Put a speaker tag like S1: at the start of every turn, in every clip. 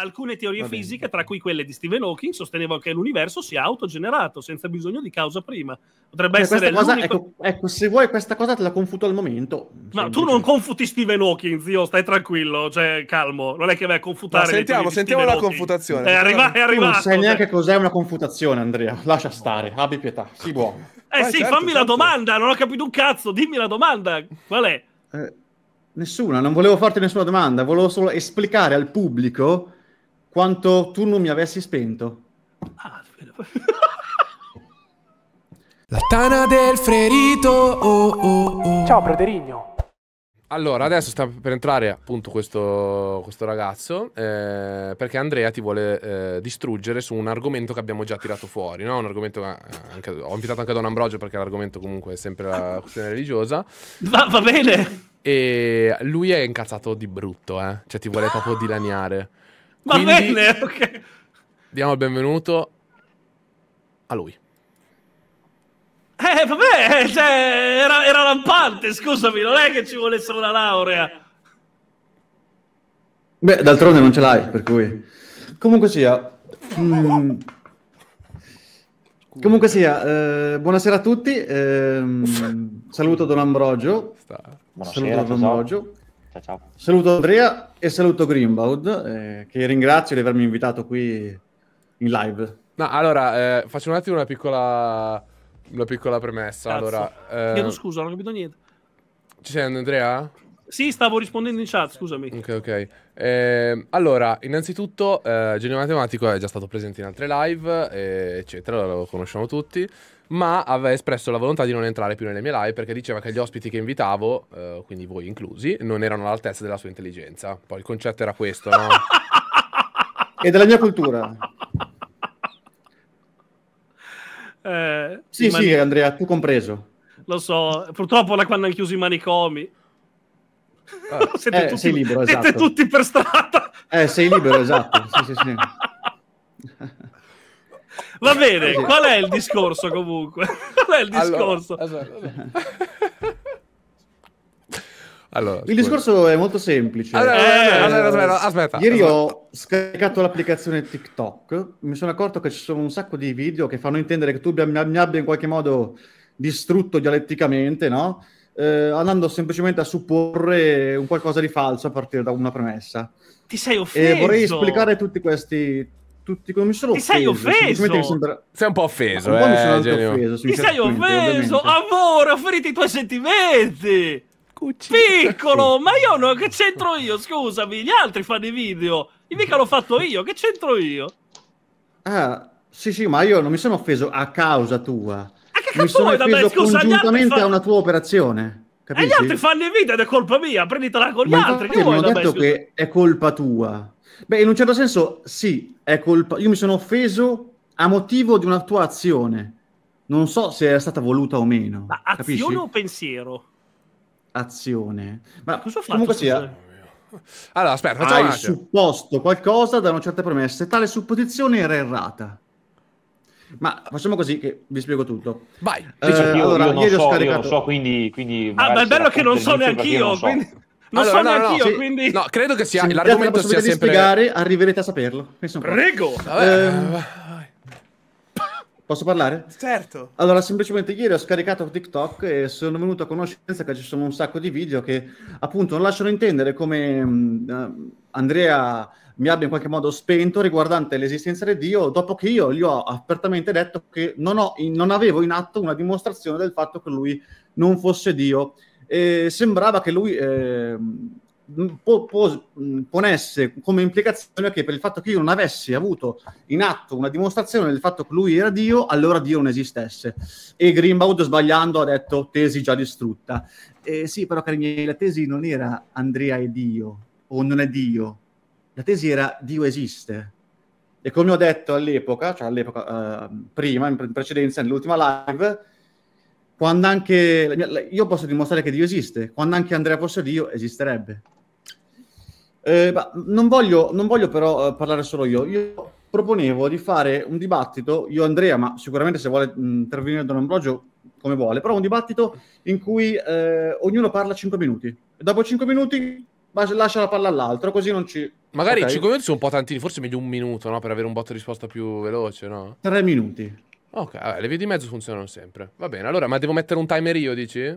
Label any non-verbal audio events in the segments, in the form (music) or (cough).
S1: alcune teorie fisiche, tra cui quelle di Stephen Hawking, sostenevano che l'universo sia autogenerato senza bisogno di causa prima. Potrebbe cioè, essere cosa, ecco,
S2: ecco, se vuoi questa cosa te la confuto al momento.
S1: Ma tu non confuti Stephen Hawking, zio, stai tranquillo, cioè calmo, non è che vai a confutare. Ma sentiamo, sentiamo la confutazione. È, arriva, è arrivato. Tu non sai cioè. neanche
S2: cos'è una confutazione, Andrea. Lascia stare, abbi pietà, sii eh, buono.
S1: Eh Vai, sì, certo, fammi certo. la domanda, non ho capito un cazzo, dimmi la domanda, qual è?
S2: Eh, nessuna, non volevo farti nessuna domanda, volevo solo esplicare al pubblico quanto tu non mi avessi spento. Ah, La tana del ferito. Oh, oh, oh. Ciao, Praterigno.
S3: Allora, adesso sta per entrare appunto questo, questo ragazzo, eh, perché Andrea ti vuole eh, distruggere su un argomento che abbiamo già tirato fuori, no? Un argomento che eh, anche, ho invitato anche Don Ambrogio perché l'argomento comunque è sempre la questione religiosa. Va, va bene! E lui è incazzato di brutto, eh? Cioè ti vuole proprio dilaniare. Va Quindi, bene, ok. Diamo il benvenuto a lui.
S1: Eh, vabbè, eh, cioè, era, era lampante, scusami, non è che ci volesse una laurea.
S2: Beh, d'altronde non ce l'hai, per cui... Comunque sia... Mm. Comunque sia, eh, buonasera a tutti. Eh, (laughs) saluto Don Ambrogio. Buonasera, saluto Don Ambrogio. Ciao, ciao. Saluto Andrea e saluto Greenbaud, eh, che ringrazio di avermi invitato qui in live.
S3: No, allora, eh, faccio un attimo una piccola, una piccola premessa. Cazzo. Allora, eh... Chiedo scusa, non ho capito niente. Ci sei Andrea? Sì, stavo rispondendo in chat, scusami. Ok, ok. Eh, allora, innanzitutto, eh, Genio Matematico è già stato presente in altre live, eh, eccetera, lo conosciamo tutti, ma aveva espresso la volontà di non entrare più nelle mie live perché diceva che gli ospiti che invitavo, eh, quindi voi inclusi, non erano all'altezza della sua intelligenza. Poi il concetto era questo, no?
S2: (laughs) e della mia cultura.
S1: Eh, sì, sì, mani...
S2: Andrea, tu compreso.
S1: Lo so, purtroppo da quando hanno chiuso i manicomi. Ah. (laughs) siete, eh, tutti, sei libero, esatto. tutti per strada.
S2: Eh, sei libero, esatto. sì, sì, sì.
S1: (laughs) Va bene, qual è il discorso comunque? (laughs) Qual è il discorso? Allora,
S2: allora, il discorso è molto semplice. Allora, eh, allora, aspetta, aspetta, Ieri ho scaricato l'applicazione TikTok, mi sono accorto che ci sono un sacco di video che fanno intendere che tu mi abbia in qualche modo distrutto dialetticamente, no? eh, andando semplicemente a supporre un qualcosa di falso a partire da una premessa. Ti sei offeso? E vorrei spiegare tutti questi... Tutti, non sono Ti sei offeso? Sembra...
S3: Sei un po' offeso, Ma, un
S1: eh, offeso Ti sei offeso? Punti, Amore, ferito i tuoi sentimenti! Cucina. Piccolo, ma io no, che c'entro io? Scusami, gli altri fanno i video. Io mica l'ho fatto io, che c'entro io?
S2: Ah, sì, sì, ma io non mi sono offeso a causa tua mi sono Vabbè, scusa, congiuntamente fa... a una tua operazione. Capisci? E gli altri fanno
S1: in vita ed è colpa mia, prenditela con gli Ma altri. Io non ho detto scusa. che
S2: è colpa tua. Beh, in un certo senso sì, è colpa. Io mi sono offeso a motivo di una tua azione. Non so se era stata voluta o meno. Ma capisci? azione o
S1: pensiero?
S2: Azione.
S3: Ma, Ma cosa
S1: ho Comunque sia... Allora, aspetta, facciamo Hai
S2: supposto qualcosa da una certa premessa. e tale supposizione era errata. Ma facciamo così che vi spiego tutto. Vai. Eh, io, io, allora, non io, so, io, non so,
S4: quindi... quindi ah, ma è bello che non so
S2: neanch'io, quindi... Non allora, so no, neanch'io, no, no, quindi... no, credo che sia... Se l'argomento la sia sempre... spiegare, arriverete a saperlo. Prego! Ehm, posso parlare? Certo. Allora, semplicemente ieri ho scaricato TikTok e sono venuto a conoscenza che ci sono un sacco di video che appunto non lasciano intendere come mh, mm, eh, Andrea mi abbia in qualche modo spento riguardante l'esistenza di Dio, dopo che io gli ho apertamente detto che non, ho, non avevo in atto una dimostrazione del fatto che lui non fosse Dio. E sembrava che lui eh, po- po- ponesse come implicazione che per il fatto che io non avessi avuto in atto una dimostrazione del fatto che lui era Dio, allora Dio non esistesse. E Greenbaud sbagliando ha detto tesi già distrutta. Eh, sì, però cari miei, la tesi non era Andrea è Dio o non è Dio la tesi era Dio esiste. E come ho detto all'epoca, cioè all'epoca eh, prima, in precedenza, nell'ultima live, quando anche io posso dimostrare che Dio esiste, quando anche Andrea fosse Dio esisterebbe. Eh, non, voglio, non, voglio, però eh, parlare solo io, io proponevo di fare un dibattito, io Andrea, ma sicuramente se vuole mh, intervenire Don Ambrogio come vuole, però un dibattito in cui eh, ognuno parla 5 minuti, e dopo 5 minuti lascia la palla all'altro, così non ci Magari okay. 5
S3: minuti sono un po' tantini, forse meglio un minuto, no? Per avere un botto di risposta più veloce, no?
S2: 3 minuti. Ok,
S3: le vie di mezzo funzionano sempre. Va bene, allora, ma devo mettere un timer io, dici?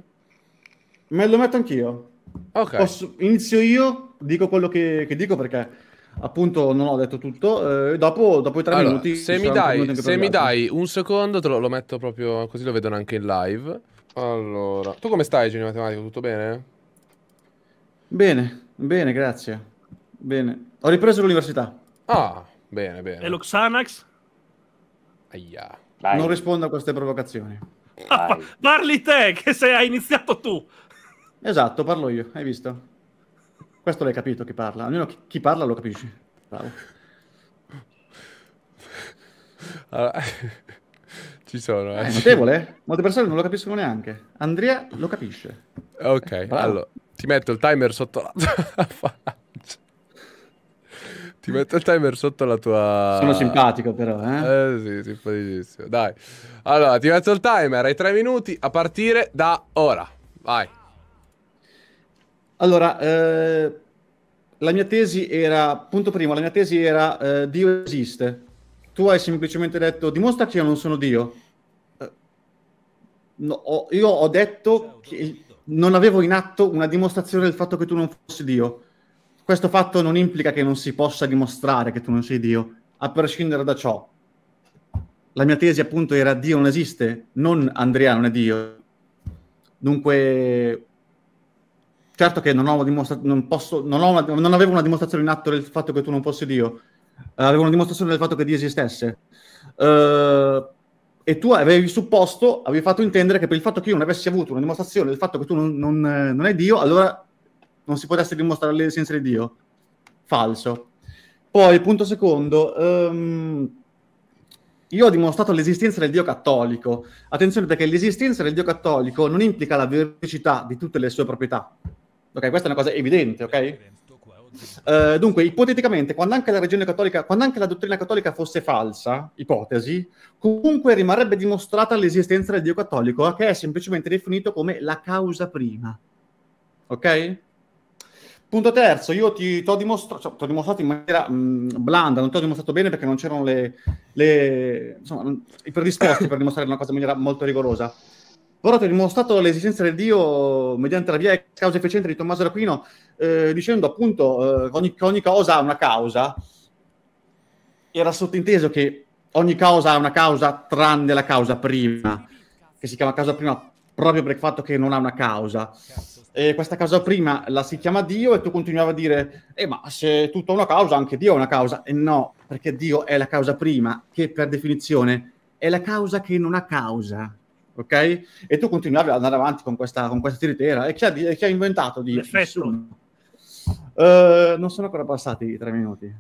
S2: Me lo metto anch'io. Ok. Posso, inizio io, dico quello che, che, dico perché appunto non ho detto tutto. Eh, dopo, dopo i 3 allora, minuti... Se, mi dai, se mi
S3: dai, un secondo, te lo, lo, metto proprio così lo vedono anche in live. Allora, tu come stai, Genio Matematico? Tutto bene?
S2: Bene, bene, grazie. Bene. Ho ripreso l'università. Ah, bene, bene.
S1: E lo Xanax? Aia. Dai. Non
S2: rispondo a queste provocazioni. Ah, (laughs) parli te, che sei, hai iniziato tu. Esatto, parlo io, hai visto? Questo l'hai capito chi parla, almeno chi, chi parla lo capisci. Bravo. Allora, (laughs)
S3: ci sono. Eh. È notevole?
S2: Molte persone non lo capiscono neanche. Andrea
S3: lo capisce. Ok, Bravo. allora ti metto il timer sotto la, la (laughs) faccia. Ti metto il timer sotto la tua... Sono simpatico però, eh? Eh sì, simpaticissimo. Dai. Allora, ti metto il timer ai tre minuti a partire da ora. Vai.
S2: Allora, eh, la mia tesi era... Punto primo, la mia tesi era eh, Dio esiste. Tu hai semplicemente detto dimostra che io non sono Dio. Eh, no, ho, io ho detto che non avevo in atto una dimostrazione del fatto che tu non fossi Dio questo fatto non implica che non si possa dimostrare che tu non sei Dio, a prescindere da ciò. La mia tesi appunto era Dio non esiste, non Andrea non è Dio. Dunque, certo che non, ho dimostra- non, posso, non, ho una, non avevo una dimostrazione in atto del fatto che tu non fossi Dio, avevo una dimostrazione del fatto che Dio esistesse. Uh, e tu avevi supposto, avevi fatto intendere che per il fatto che io non avessi avuto una dimostrazione del fatto che tu non, non, eh, non è Dio, allora non si potesse dimostrare l'essenza di Dio. Falso. Poi, punto secondo, um, io ho dimostrato l'esistenza del Dio cattolico. Attenzione perché l'esistenza del Dio cattolico non implica la vericità di tutte le sue proprietà. Ok, questa è una cosa evidente, ok? Uh, dunque, ipoteticamente, quando anche la religione cattolica, quando anche la dottrina cattolica fosse falsa, ipotesi, comunque rimarrebbe dimostrata l'esistenza del Dio cattolico, che è semplicemente definito come la causa prima. Ok? Punto terzo, io ti, ho dimostrato, cioè, dimostrato, in maniera mh, mm, blanda, non ti ho dimostrato bene perché non c'erano le, le insomma, i predisposti per dimostrare una cosa in maniera molto rigorosa. Però ti ho dimostrato l'esistenza del Dio mediante la via causa efficiente di Tommaso d'Aquino, eh, dicendo appunto eh, che, ogni, che ogni causa ha una causa. Era sottinteso che ogni causa ha una causa tranne la causa prima, che si chiama causa prima proprio per il fatto che non ha una causa. Cazzo eh, questa causa prima la si chiama Dio e tu continuavi a dire, eh, ma se tutto ha una causa, anche Dio è una causa. E no, perché Dio è la causa prima, che per definizione è la causa che non ha causa. Ok? E tu continuavi ad andare avanti con questa, con questa tiritera. E chi ha, chi ha inventato Dio? Nessuno. Uh, non sono ancora passati i tre minuti.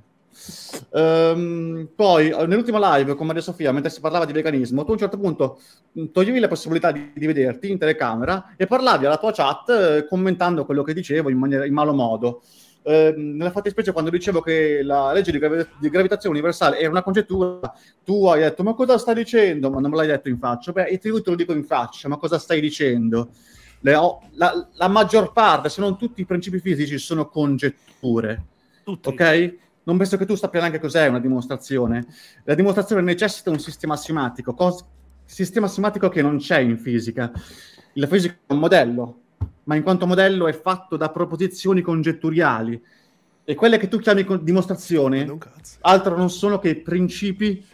S2: Ehm, poi, eh, nell'ultima live con Maria Sofia, mentre si parlava di veganismo, tu a un certo punto mm, toglievi la possibilità di, di vederti in telecamera e parlavi alla tua chat eh, commentando quello che dicevo in, maniera, in malo modo. Eh, nella fattispecie quando dicevo che la legge di, gravi- di, gravitazione universale è una congettura, tu hai detto ma cosa stai dicendo? Ma non me l'hai detto in faccia. Beh, io te lo dico in faccia, ma cosa stai dicendo? La, la, la maggior parte, se non tutti i principi fisici, sono congetture. Tutti. Ok? non penso che tu sappia neanche cos'è una dimostrazione. La dimostrazione necessita di un sistema assiematico, cos- sistema assiematico che non c'è in fisica. La fisica è un modello, ma in quanto modello è fatto da proposizioni congetturali. E quelle che tu chiami con- dimostrazione non altro non sono che principi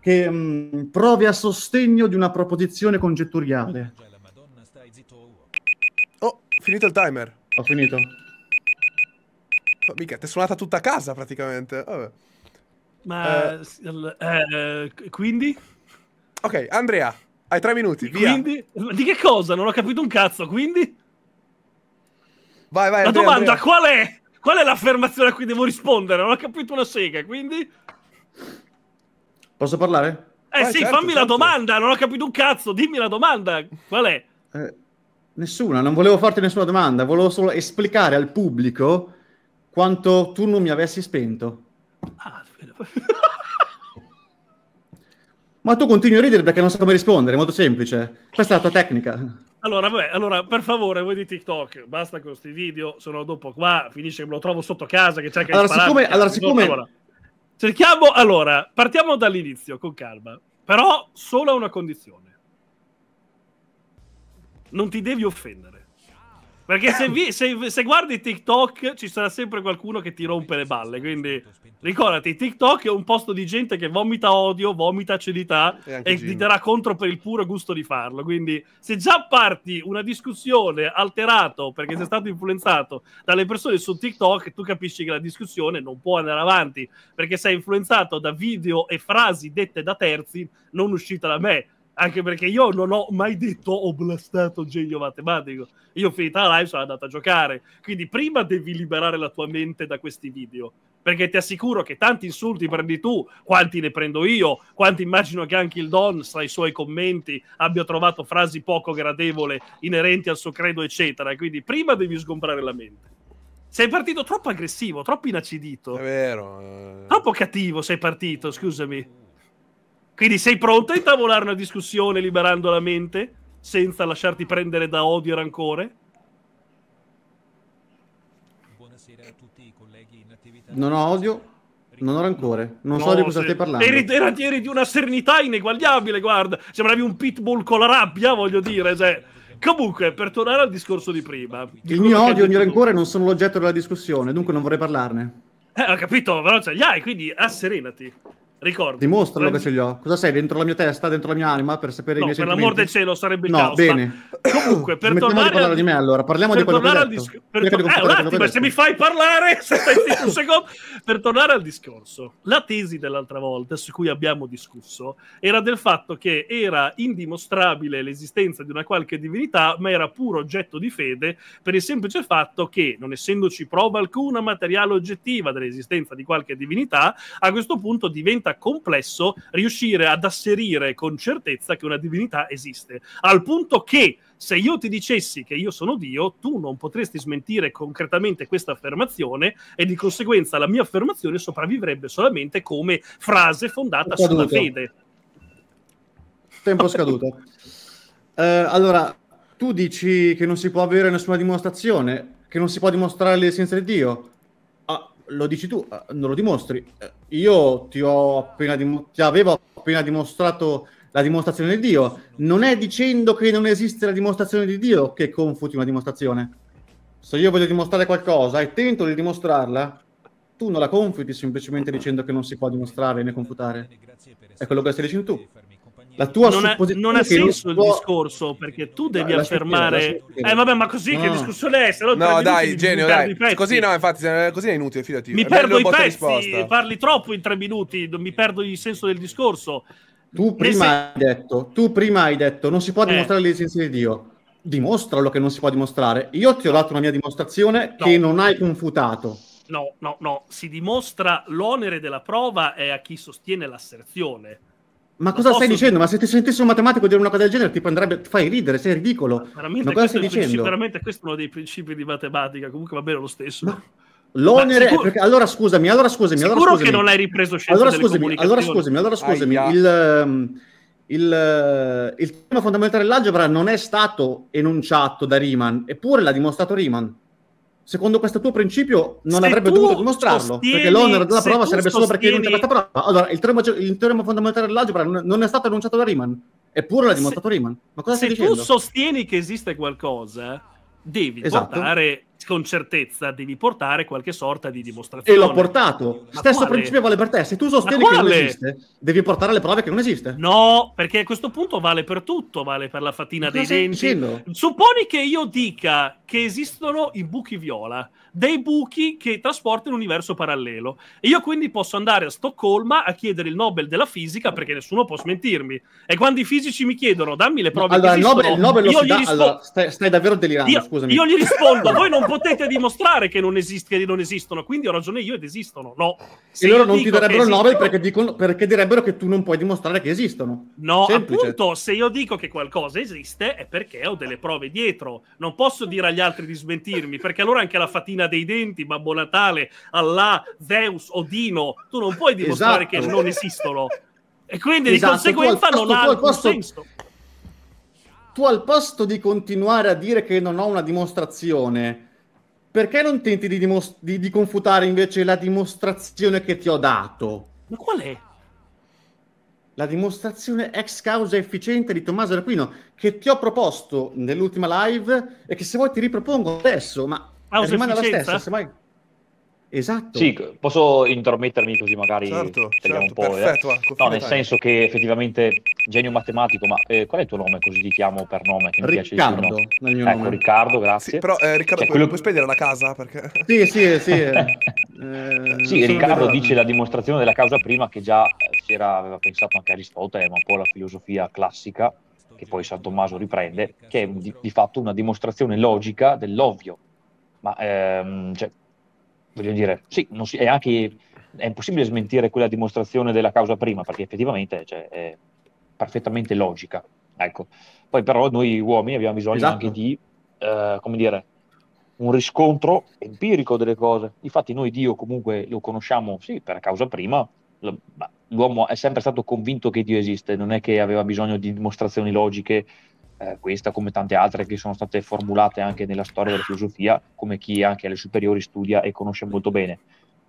S2: che mh, mm, provi a sostegno di una proposizione congetturale. Oh, finito il timer. Ho finito.
S3: Mica, ti è suonata tutta
S2: casa praticamente. Vabbè.
S1: Ma eh. Eh, quindi? Ok, Andrea, hai tre minuti. Quindi? Via. Di che cosa? Non ho capito un cazzo, quindi?
S2: Vai, vai. La Andrea, domanda Andrea.
S1: qual è? Qual è l'affermazione a cui devo rispondere? Non ho capito una sega, quindi?
S2: Posso parlare? Eh vai,
S1: sì, certo, fammi certo. la domanda, non ho capito un cazzo, dimmi la domanda, qual è?
S2: Eh, nessuna, non volevo farti nessuna domanda, volevo solo esplicare al pubblico quanto tu non mi avessi spento. Ah, (laughs) Ma tu continui a ridere perché non so come rispondere, è molto semplice. Questa è la tua tecnica.
S1: Allora, vabbè, allora, per favore, voi di TikTok, basta con questi video, sono dopo qua, finisce, me lo trovo sotto casa che c'è che Allora, siccome... Allora, siccome... Allora, cerchiamo, allora, partiamo dall'inizio, con calma. Però solo a una condizione. Non ti devi offendere. Perché se, (coughs) vi, se, se, guardi TikTok ci sarà sempre qualcuno che ti rompe le balle. Quindi ricordati, TikTok è un posto di gente che vomita odio, vomita acidità e, e ti darà contro per il puro gusto di farlo. Quindi se già parti una discussione alterato perché sei stato influenzato dalle persone su TikTok, tu capisci che la discussione non può andare avanti perché sei influenzato da video e frasi dette da terzi non uscite da me anche perché io non ho mai detto ho blastato il genio matematico. Io ho finita la live sono andato a giocare. Quindi prima devi liberare la tua mente da questi video. Perché ti assicuro che tanti insulti prendi tu, quanti ne prendo io, quanti immagino che anche il Don, tra i suoi commenti, abbia trovato frasi poco gradevole inerenti al suo credo, eccetera. Quindi prima devi sgombrare la mente. Sei partito troppo aggressivo, troppo inacidito. È vero. Eh. Troppo cattivo sei partito, scusami. Quindi sei pronto a intavolare una discussione liberando la mente senza lasciarti prendere da odio e rancore?
S2: Buonasera a tutti i colleghi in attività. Non ho odio, non ho rancore, non no, so di cosa se... stai parlando. Eri, era, eri
S1: di una serenità ineguagliabile, guarda. Sembravi un pitbull con la rabbia, voglio dire. Cioè. Comunque, per tornare al discorso di prima. Il mio odio
S2: e il mio rancore non sono l'oggetto della discussione, dunque non vorrei parlarne.
S1: Eh, ho capito, però ce li hai, quindi asserenati. Ricordo. Dimostralo Prendi... che ce
S2: li ho. Cosa sei? Dentro la mia testa, dentro la mia anima, per sapere no, i miei per sentimenti? per l'amor del
S1: cielo, sarebbe il no, caos. bene. Comunque, per Smettiamo tornare... di parlare al... di me, allora. Parliamo per di quello che al disc... per to... eh, un attimo, se mi fai parlare, (laughs) se un secondo. Per tornare al discorso, la tesi dell'altra volta, su cui abbiamo discusso, era del fatto che era indimostrabile l'esistenza di una qualche divinità, ma era puro oggetto di fede per il semplice fatto che, non essendoci prova alcuna materiale oggettiva dell'esistenza di qualche divinità, a questo punto diventa abbastanza complesso riuscire ad asserire con certezza che una divinità esiste, al punto che se io ti dicessi che io sono Dio, tu non potresti smentire concretamente questa affermazione e di conseguenza la mia affermazione sopravvivrebbe solamente come frase fondata sulla fede.
S2: Tempo scaduto. (laughs) eh, allora, tu dici che non si può avere nessuna dimostrazione, che non si può dimostrare l'esistenza di Dio lo dici tu, eh, non lo dimostri. Eh, io ti ho appena dim- ti avevo appena dimostrato la dimostrazione di Dio. Non è dicendo che non esiste la dimostrazione di Dio che confuti una dimostrazione. Se io voglio dimostrare qualcosa e tento di dimostrarla, tu non la confuti semplicemente dicendo che non si può dimostrare né confutare. È quello che stai dicendo tu. La tua non, è, non ha senso il può...
S3: discorso perché tu
S1: devi no, affermare. Scelta, eh, vabbè, ma così no. che discussione è? Se no, no dai, genio, dai. Così, no,
S3: infatti, eh, così è inutile. Fidati. Mi è perdo i pezzi, risposta. parli troppo in
S1: tre minuti, mi perdo il senso del discorso.
S2: Tu prima, se... hai, detto, tu prima hai detto non si può eh. dimostrare eh. l'esistenza di Dio. Dimostralo che non si può dimostrare. Io ti ho dato una mia dimostrazione no. che non hai confutato.
S1: No, no, no. Si dimostra l'onere della prova è a chi sostiene l'asserzione ma cosa stai dicendo?
S2: Ma se ti sentisse un matematico dire una cosa del genere ti andrebbe... fai ridere, sei ridicolo. Ma cosa stai dicendo? principi...
S1: veramente questo è uno dei principi di matematica, comunque va bene lo stesso. No.
S2: L'onere, sicuro... perché, allora scusami, allora scusami. Sicuro allora, scusami. che non hai ripreso scienza allora, scusami, allora scusami, allora scusami, il, ehm, il, eh, il tema fondamentale dell'algebra non è stato enunciato da Riemann, eppure l'ha dimostrato Riemann secondo questo tuo principio non se avrebbe dovuto dimostrarlo sostieni, perché l'onere della prova sarebbe sostieni... solo perché non c'è questa prova allora il teorema, il teorema fondamentale dell'algebra non è stato annunciato da Riemann eppure l'ha dimostrato se, Riemann ma cosa se stai dicendo? tu
S1: sostieni che esiste qualcosa devi esatto. portare con certezza devi portare qualche sorta di dimostrazione. E l'ho
S2: portato. Ma Stesso quale? principio vale per te. Se tu sostieni che non esiste, devi portare le prove che non esiste.
S1: No, perché a questo punto vale per tutto, vale per la fatina dei denti. Dicendo? Supponi che io dica che esistono i buchi viola, dei buchi che trasportano un universo parallelo. E io quindi posso andare a Stoccolma a chiedere il Nobel della fisica perché nessuno può smentirmi. E quando i fisici mi chiedono, dammi le prove no, allora, il Nobel, il Nobel io gli rispondo... Allora,
S2: stai, stai, davvero delirando, io, scusami. Io gli
S1: rispondo, (laughs) voi non potete dimostrare che non, esiste, che non esistono, quindi ho ragione io ed esistono. No. Se e loro non ti darebbero il Nobel perché,
S2: dicono, perché, direbbero che tu non puoi dimostrare che esistono. No, Semplice.
S1: appunto, se io dico che qualcosa esiste è perché ho delle prove dietro. Non posso dire agli altri di smentirmi, perché allora anche la fatina dei denti, Babbo Natale, Allah, Zeus, Odino, tu non puoi dimostrare esatto. che non esistono. E quindi esatto, di conseguenza posto, non ha alcun posto... senso
S2: tu al posto di continuare a dire che non ho una dimostrazione, perché non tenti di, dimos- di, di confutare invece la dimostrazione che ti ho dato? Ma qual è? la dimostrazione ex causa efficiente di Tommaso Arquino che ti ho proposto nell'ultima live e che se vuoi ti ripropongo adesso, ma causa rimane la stessa. se Mai...
S4: Esatto. Sì, posso intromettermi così magari certo, certo un po'. Eh? Perfetto, eh? no, nel senso che effettivamente genio matematico, ma eh, qual è il tuo nome? Così ti chiamo per nome che mi Riccardo, piace di più. Riccardo, ecco, Riccardo, grazie. Sì, però eh, cioè, Riccardo, cioè, puoi, quello... puoi spedire la casa? Perché... (laughs) Sì, sì, sì. Eh. (laughs) Eh, sì, Riccardo dice la dimostrazione della causa prima che già si era, aveva pensato anche Aristotele, ma un po' la filosofia classica, che poi San Tommaso riprende, che è di, di fatto una dimostrazione logica dell'ovvio. Ma ehm, cioè, voglio dire, sì, si, è anche è impossibile smentire quella dimostrazione della causa prima, perché effettivamente cioè, è perfettamente logica. Ecco. Poi però noi uomini abbiamo bisogno esatto. anche di, eh, come dire, un riscontro empirico delle cose. Infatti noi Dio comunque lo conosciamo, sì, per causa prima, lo, l'uomo è sempre stato convinto che Dio esiste, non è che aveva bisogno di dimostrazioni logiche eh, questa come tante altre che sono state formulate anche nella storia della filosofia, come chi anche alle superiori studia e conosce molto bene.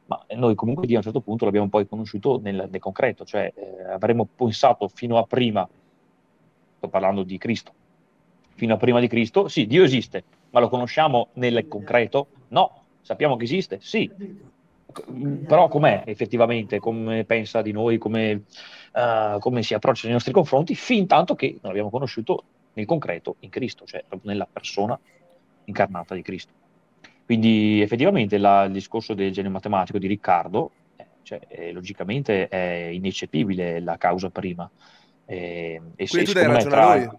S4: Ma noi comunque di a un certo punto l'abbiamo poi conosciuto nel, nel concreto, cioè eh, avremmo pensato fino a prima, sto parlando di Cristo, fino a prima di Cristo, sì, Dio esiste, ma lo conosciamo nel concreto? No, sappiamo che esiste, sì, però com'è effettivamente, come pensa di noi, come, uh, come si approccia nei nostri confronti, fin tanto che non abbiamo conosciuto nel concreto in Cristo, cioè proprio nella persona incarnata di Cristo. Quindi effettivamente la, il discorso del genio matematico di Riccardo, eh, cioè, eh, logicamente è ineccepibile la causa prima. Eh, e Quindi se, tu dai tra... Lui.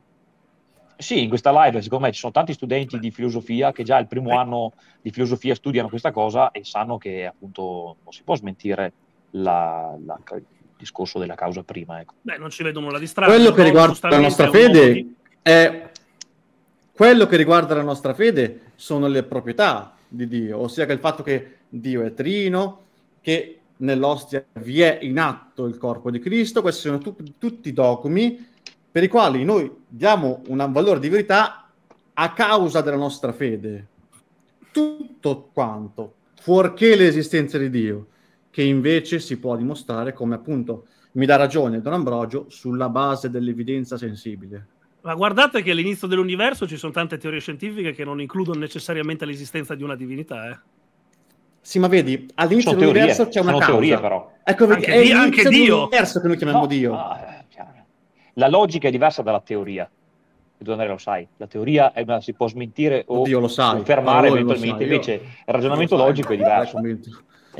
S4: Sì, in questa live secondo me ci sono tanti studenti di filosofia che già il primo anno di filosofia studiano questa cosa e sanno che appunto non si può smentire la, la, il discorso della causa prima. Ecco.
S1: Beh, non ci vedo nulla di strano. Quello che riguarda la
S4: nostra fede...
S2: Di è eh, quello che riguarda la nostra fede sono le proprietà di Dio, ossia che il fatto che Dio è trino, che nell'ostia vi è in atto il corpo di Cristo, questi sono tu- tutti dogmi per i quali noi diamo un valore di verità a causa della nostra fede. Tutto quanto, fuorché l'esistenza di Dio, che invece si può dimostrare come appunto mi dà ragione Don Ambrogio sulla base dell'evidenza sensibile.
S1: Ma guardate che all'inizio dell'universo ci sono tante teorie scientifiche che non includono necessariamente l'esistenza di una divinità, eh.
S2: Sì, ma vedi, all'inizio
S1: sono
S4: dell'universo teorie, c'è una sono causa. teorie, però. Ecco, anche è di, anche Dio. l'universo che noi chiamiamo no, Dio. Ah, la logica è diversa dalla teoria. Tu Donare lo sai, la teoria è una, si può smentire o Oddio, lo sai. confermare eventualmente, invece il ragionamento logico è diverso.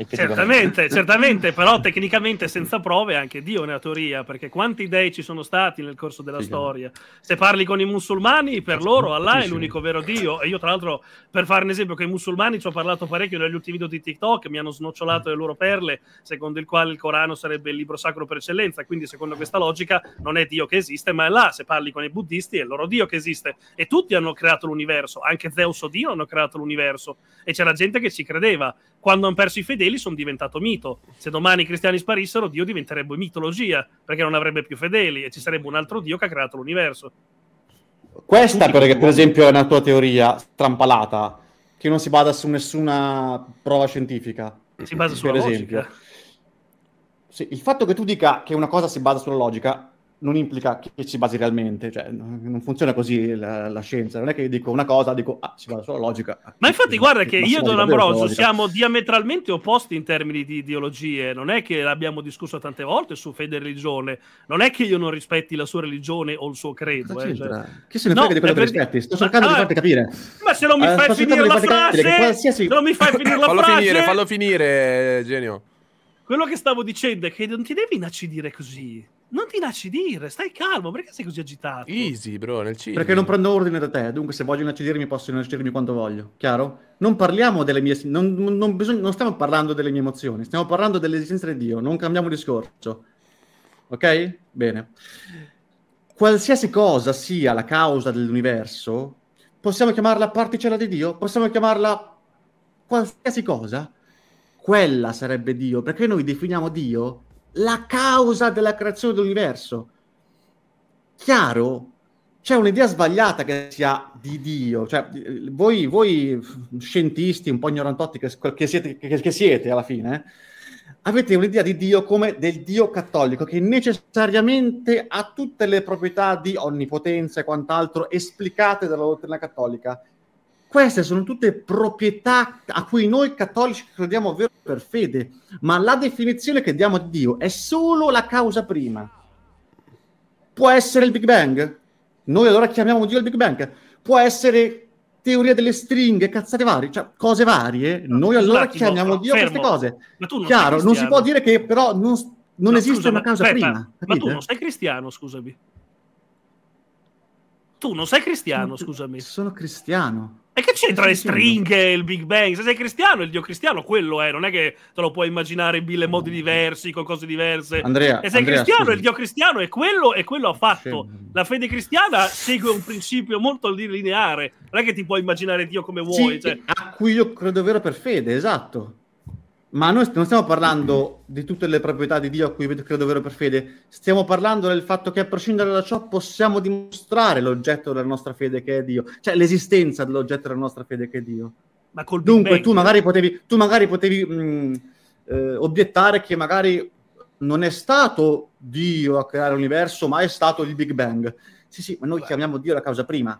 S4: Certamente,
S1: certamente, però tecnicamente senza prove anche Dio ne ha teoria, perché quanti dei ci sono stati nel corso della sì, storia? Se parli con i musulmani, per loro Allah è l'unico vero Dio. E io, tra l'altro, per fare un esempio, con i musulmani ci ho parlato parecchio negli ultimi video di TikTok, mi hanno snocciolato le loro perle, secondo il quale il Corano sarebbe il libro sacro per eccellenza. Quindi, secondo questa logica, non è Dio che esiste, ma è là. Se parli con i buddisti, è il loro Dio che esiste. E tutti hanno creato l'universo, anche Zeus o Dio hanno creato l'universo. E c'era gente che ci credeva quando hanno perso i fedeli sono diventato mito. Se domani i cristiani sparissero, Dio diventerebbe mitologia, perché non avrebbe più fedeli e ci sarebbe un altro Dio che ha creato l'universo.
S2: Questa, per, per esempio, è una tua teoria strampalata, che non si basa su nessuna prova scientifica. Si basa sulla per logica. Sì, il fatto che tu dica che una cosa si basa sulla logica non implica che ci basi realmente, cioè non funziona così la, la scienza, non è che io dico una cosa, dico ah, ci va sulla logica. Ma infatti guarda che io e Don Ambrosio siamo
S1: diametralmente opposti in termini di ideologie, non è che l'abbiamo discusso tante volte su fede e religione, non è che io non rispetti la sua religione o il suo credo. Eh, cioè... Chi se ne frega no, di quello che perché... rispetti? Sto cercando ma, di ah, farti capire. Ma se non mi eh, fai uh, finire la frase, capire, qualsiasi...
S3: non mi fai finire la fallo frase... Finire, fallo finire, genio.
S1: Quello che stavo dicendo è che non ti devi inacidire così non ti lasci dire, stai calmo, perché sei così agitato? Easy,
S2: bro, nel cinema. Perché non prendo ordine da te, dunque se vogliono accedirmi possono accedirmi quando voglio, chiaro? Non parliamo delle mie... Non, non, bisog... non stiamo parlando delle mie emozioni, stiamo parlando dell'esistenza di Dio, non cambiamo discorso. Ok? Bene. Qualsiasi cosa sia la causa dell'universo, possiamo chiamarla particella di Dio? Possiamo chiamarla qualsiasi cosa? Quella sarebbe Dio, perché noi definiamo Dio la causa della creazione dell'universo. Chiaro? C'è un'idea sbagliata che sia di Dio, cioè voi, voi scientisti un po' ignorantotti che, che, siete, che, che siete alla fine, eh, avete un'idea di Dio come del Dio cattolico che necessariamente ha tutte le proprietà di onnipotenza e quant'altro esplicate dalla dottrina cattolica queste sono tutte proprietà a cui noi cattolici crediamo vero per fede, ma la definizione che diamo a Dio è solo la causa prima. Può essere il Big Bang? Noi allora chiamiamo Dio il Big Bang. Può essere teoria delle stringhe, cazzate varie, cioè cose varie. Noi allora attimo, chiamiamo Dio fermo. queste cose. Ma tu non Chiaro, non si può dire che però non, non no, esiste scusami, una causa aspetta, prima. Capite? Ma tu non
S1: sei cristiano, scusami. Tu non sei cristiano, scusami. Sono cristiano. E che c'entra le stringhe, il Big Bang? Se sei cristiano, il Dio cristiano quello è, non è che te lo puoi immaginare in mille modi diversi, con cose diverse. Andrea, e se sei cristiano, scusi. il Dio cristiano è quello e quello ha fatto. La fede cristiana segue un principio molto lineare, non è che ti puoi immaginare Dio come vuoi. Sì, cioè.
S2: A cui io credo vero per fede, esatto. Ma noi non stiamo parlando di tutte le proprietà di Dio a cui credo vero per fede, stiamo parlando del fatto che a prescindere da ciò possiamo dimostrare l'oggetto della nostra fede che è Dio, cioè l'esistenza dell'oggetto della nostra fede che è Dio. Dunque tu magari potevi, tu magari potevi mh, mm, eh, obiettare che magari non è stato Dio a creare l'universo, ma è stato il Big Bang. Sì, sì, ma noi beh. chiamiamo Dio la causa prima.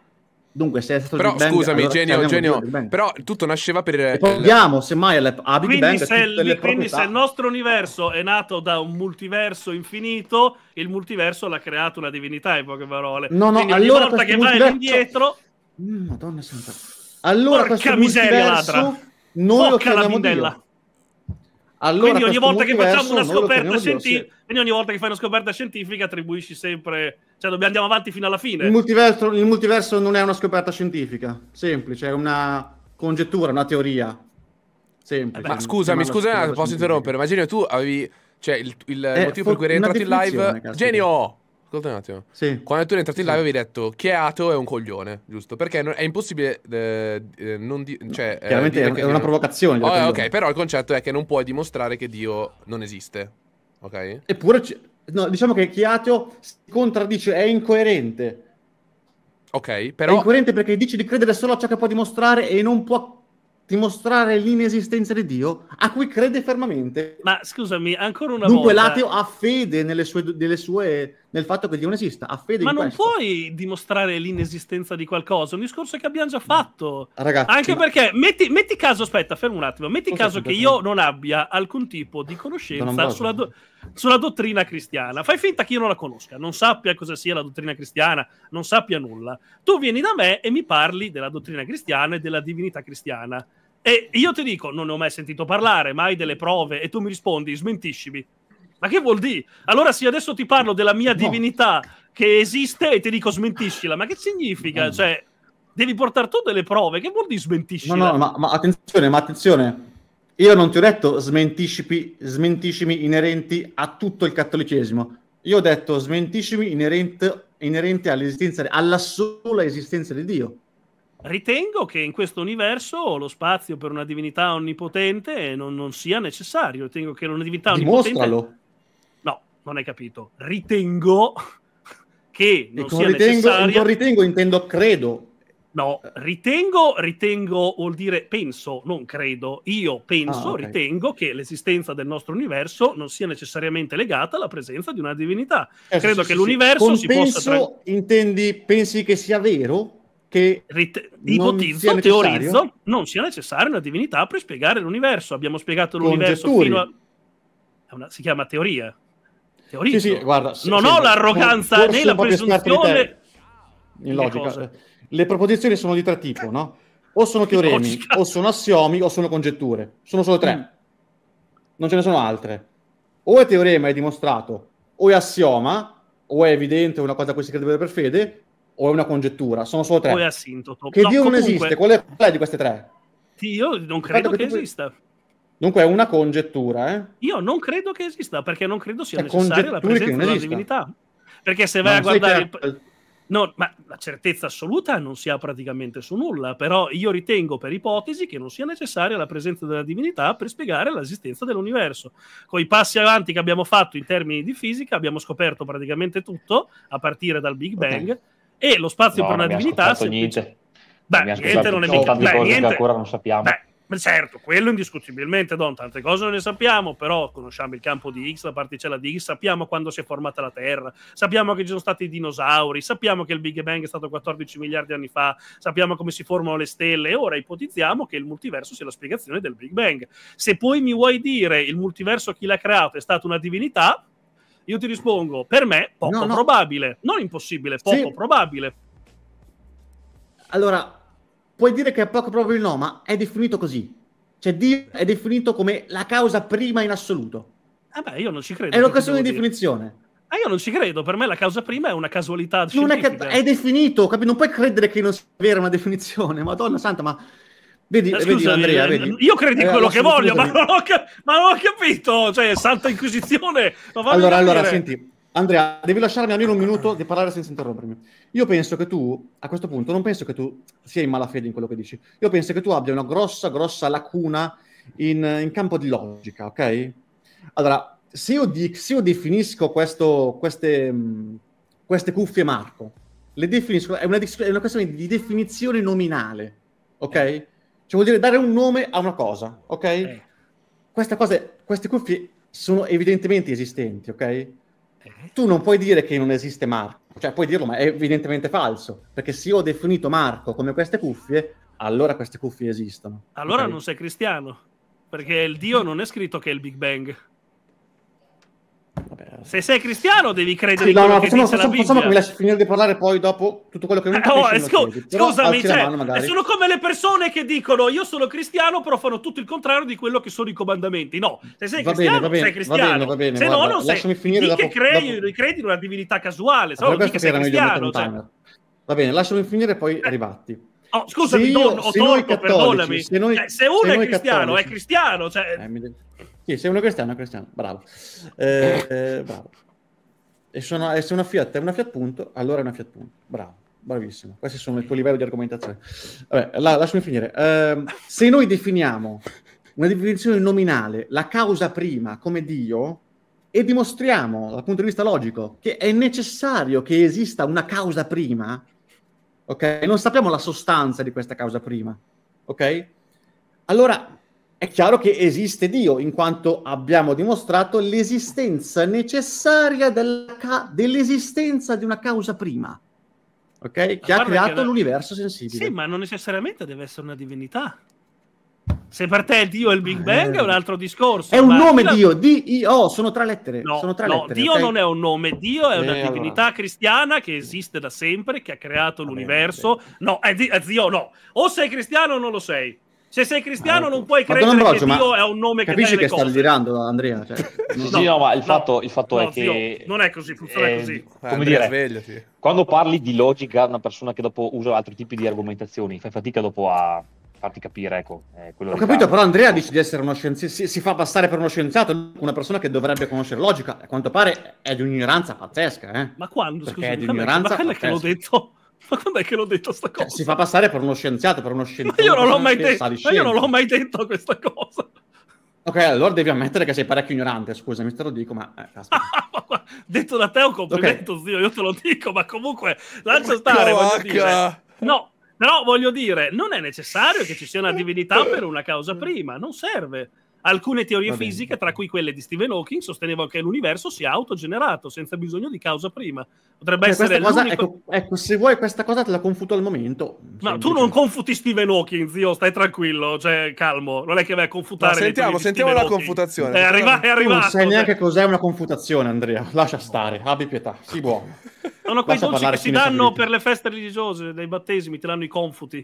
S2: Dunque, se è stato però, Bang, scusami, allora genio, genio
S3: però tutto nasceva per...
S2: Eh, e proviamo, semmai, a, a Big quindi Bang se, le Quindi se il
S3: nostro universo è nato da un
S1: multiverso infinito, il multiverso l'ha creato una divinità, in poche parole. No, no, quindi allora... Ogni volta che multiverso... vai indietro...
S2: Mm, Madonna santa. Allora Porca miseria, ladra. Noi Porca lo chiamiamo Dio. Allora, quindi ogni volta che facciamo una scoperta
S1: scientifica, quindi ogni volta che fai una scoperta scientifica attribuisci sempre cioè, dobbiamo andare avanti fino alla fine. Il multiverso,
S2: il multiverso non è una scoperta scientifica, semplice, è una congettura, una teoria. Semplice. Eh beh, ma scusami, scusa, posso
S3: interrompere? Immagina tu avevi... Cioè, il, il eh, motivo per cui eri entrato in live... Caspita. Genio! Ascolta un attimo. Sì. Quando tu eri entrato in live avevi detto Chiato è un coglione, giusto? Perché è impossibile eh, eh non di- cioè, no, eh, Chiaramente è, che... una provocazione. Oh, eh, ok, però il concetto è che non puoi dimostrare che Dio non esiste.
S2: Ok? Eppure... C- No, diciamo che Chiatio si contraddice, è incoerente.
S3: Ok,
S1: però... È
S2: incoerente perché dice di credere solo a ciò che può dimostrare e non può dimostrare l'inesistenza di Dio a cui crede fermamente.
S1: Ma scusami, ancora una Dunque, volta... Dunque l'ateo
S2: ha fede nelle sue, nelle sue nel fatto che Dio non esista, ha fede Ma in questo.
S1: Ma non puoi dimostrare l'inesistenza di qualcosa, un discorso che abbiamo già fatto. Ah, ragazzi, Anche ma... perché, metti, metti, caso, aspetta, fermo un attimo, metti non caso che io non abbia alcun tipo di conoscenza sulla, do- sulla dottrina cristiana. Fai finta che io non la conosca, non sappia cosa sia la dottrina cristiana, non sappia nulla. Tu vieni da me e mi parli della dottrina cristiana e della divinità cristiana. E io ti dico, non ne ho mai sentito parlare, mai delle prove, e tu mi rispondi, smentiscimi. Ma che vuol dire? Allora, se adesso ti parlo della mia no. divinità che esiste e ti dico smentiscila,
S2: ma che significa? No. Cioè, devi portare tu delle prove. Che vuol dire smentiscila? No, no, ma, ma attenzione, ma attenzione. Io non ti ho detto smentiscimi, smentiscimi inerenti a tutto il cattolicesimo. Io ho detto smentiscimi inerente, inerente all'esistenza, alla sola esistenza di Dio.
S1: Ritengo che in questo universo lo spazio per una divinità onnipotente non, non sia necessario. Ritengo che una divinità onnipotente non hai capito, ritengo (laughs) che non sia ritengo, necessaria... Con
S2: ritengo intendo credo.
S1: No, eh. ritengo, ritengo vuol dire penso, non credo. Io penso, ah, okay. ritengo che l'esistenza del nostro universo non sia necessariamente legata alla presenza di una divinità. Eh, credo sì, che sì, l'universo con si penso possa... Tra...
S2: intendi, pensi che sia vero? Che Rit- ipotizzo, teorizzo,
S1: non sia necessaria una divinità per spiegare l'universo. Abbiamo spiegato l'universo fino a... Una, si chiama teoria.
S2: Teorizzo. Sì, sì, guarda. Se, non sempre. ho l'arroganza né la presunzione. In logica. Le proposizioni sono di tre tipi, no? O sono teoremi, o sono assiomi, o sono congetture. Sono solo tre. Mm. Non ce ne sono altre. O è teorema, è dimostrato, o è assioma, o è evidente, una cosa a cui si crede per fede, o è una congettura. Sono solo tre. O è
S1: asintoto. Che no, Dio comunque... non esiste. Qual
S2: è, qual è di queste tre?
S1: Io non credo che, che esista. Tu...
S2: Dunque è una congettura, eh?
S1: Io non credo che esista, perché non credo sia è necessaria la presenza della divinità. Perché se vai no, a guardare... Chiaro. No, ma la certezza assoluta non si ha praticamente su nulla, però io ritengo per ipotesi che non sia necessaria la presenza della divinità per spiegare l'esistenza dell'universo. Con i passi avanti che abbiamo fatto in termini di fisica abbiamo scoperto praticamente tutto, a partire dal Big Bang, okay. e lo spazio no, per una divinità... Semplice...
S4: Niente. Beh, niente non è mica... Beh, niente... ancora non sappiamo. Beh,
S1: ma certo, quello indiscutibilmente, Don, tante cose non ne sappiamo, però conosciamo il campo di X, la particella di X, sappiamo quando si è formata la Terra, sappiamo che ci sono stati i dinosauri, sappiamo che il Big Bang è stato 14 miliardi di anni fa, sappiamo come si formano le stelle e ora ipotizziamo che il multiverso sia la spiegazione del Big Bang. Se poi mi vuoi dire il multiverso chi l'ha creato è stata una divinità, io ti rispongo, per me poco no, no. probabile, non impossibile, poco sì. probabile.
S2: Allora, puoi dire che è poco probabile no, ma è definito così. Cioè Dio è definito come la causa prima in assoluto.
S1: Ah beh, io non ci credo. È una questione di
S2: definizione.
S1: Ah, io non ci credo, per me la causa prima è una casualità. Non è, che è
S2: definito, capito? non puoi credere che non sia vera una definizione, madonna santa, ma... Vedi, eh, vedi, Andrea, eh, vedi. Io credo in eh, quello che voglio, ma non,
S1: ho, ma non, ho capito. Cioè, Santa Inquisizione. allora, allora, senti,
S2: Andrea, devi lasciarmi almeno un minuto di parlare senza interrompermi. Io penso che tu, a questo punto, non penso che tu sia in malafede in quello che dici. Io penso che tu abbia una grossa, grossa lacuna in, in campo di logica, ok? Allora, se io, di, se io definisco questo, queste, mm, queste, cuffie Marco, le definisco, è una, è una questione di definizione nominale, ok? Eh. Cioè vuol dire dare un nome a una cosa, ok? okay. Eh. Cosa, queste cuffie sono evidentemente esistenti, ok? tu non puoi dire che non esiste Marco, cioè puoi dirlo, ma è evidentemente falso, perché se io ho definito Marco come queste cuffie, allora queste cuffie esistono.
S1: Allora okay? non sei cristiano, perché il Dio non è scritto che è il Big Bang. Se sei cristiano devi credere sì, no, no, facciamo, facciamo, facciamo, che mi lasci
S2: finire di parlare poi dopo tutto quello che mi eh, (laughs) oh, scu- Scusami, cioè, sono
S1: come le persone che dicono io sono cristiano però fanno tutto il contrario di quello che sono i comandamenti. No, se sei va cristiano bene, bene, sei cristiano. Va bene, va se guarda, no, non
S4: sei. Finire dopo, che credi,
S1: dopo. credi in una divinità casuale, se no che sei cristiano.
S4: Cioè. Va
S2: bene, lasciami finire e poi eh. ribatti.
S1: Oh, scusami, se io, don, se torto, noi cattolici, cioè, se, se uno è cristiano, è cristiano. Cioè. Eh,
S2: sì, sei uno cristiano, cristiano, bravo. Eh, bravo. E, sono, se una Fiat è una Fiat punto, allora è una Fiat punto. Bravo, bravissimo. Questi sono il tuo livello di argomentazione. Vabbè, la, lasciami finire. Eh, se noi definiamo una definizione nominale, la causa prima come Dio, e dimostriamo dal punto di vista logico che è necessario che esista una causa prima, ok? Non sappiamo la sostanza di questa causa prima, ok? Allora è chiaro che esiste Dio, in quanto abbiamo dimostrato l'esistenza necessaria ca- dell'esistenza di una causa prima, okay? Che ha creato che la... l'universo sensibile. Sì,
S1: ma non necessariamente deve essere una divinità. Se per te Dio è il Big ah, Bang eh... è un eh. altro discorso. È un nome la... Dio,
S2: D-I-O, sono tre lettere. No, sono tre no lettere, Dio okay? non
S1: è un nome, Dio è eh, una allora. divinità cristiana che esiste da sempre, che ha creato l'universo. Vabbè, vabbè. No, è, di- è Dio no. O sei cristiano o non lo sei. Se sei cristiano, ah, non puoi credere Ambrogio, che Dio è un nome che Capisci che sta
S2: girando, Andrea? Cioè, (laughs) no, sì, no, ma il fatto, il fatto è che. non è così, funziona è, ehm, così. Come Andrea, dire, svegliati.
S4: quando parli di logica, una persona che dopo usa altri tipi di argomentazioni, fai fatica dopo a farti capire, ecco. Eh, Ho capito, però Andrea dice di essere uno scienziato, si, si, fa passare per uno scienziato, una persona che dovrebbe conoscere logica. A
S2: quanto pare è di un'ignoranza pazzesca, eh? Ma quando, scusa, è di ignoranza ma che l'ho detto? Ma quando è che l'ho detto sta cioè, cosa? si fa passare per uno scienziato, per uno scienziato. Ma io non l'ho mai detto, ma io non l'ho mai detto
S1: questa cosa.
S2: Ok, allora devi ammettere che sei parecchio ignorante, scusami, te lo dico, ma... Eh,
S1: (laughs) detto da te un complimento, okay. zio, io te lo dico, ma comunque lascia oh stare, voglio dire. No, però voglio dire, non è necessario che ci sia una divinità per una causa prima, non serve. Alcune teorie fisiche, tra cui quelle di Stephen Hawking, sostenevano che l'universo sia autogenerato senza bisogno di causa prima. Potrebbe cioè, essere cosa, ecco,
S2: ecco, se vuoi questa cosa te la confuto al momento.
S1: Ma tu non confuti Stephen Hawking, zio, stai tranquillo, cioè calmo, non è che vai a confutare. No, sentiamo, sentiamo la confutazione. È, arriva- è arrivato. Tu non sai neanche
S2: cioè. cos'è una confutazione, Andrea. Lascia stare, abbi pietà, sii buono.
S1: Sono quei Lascia dolci che si danno per le feste religiose, dei battesimi, te danno i confuti.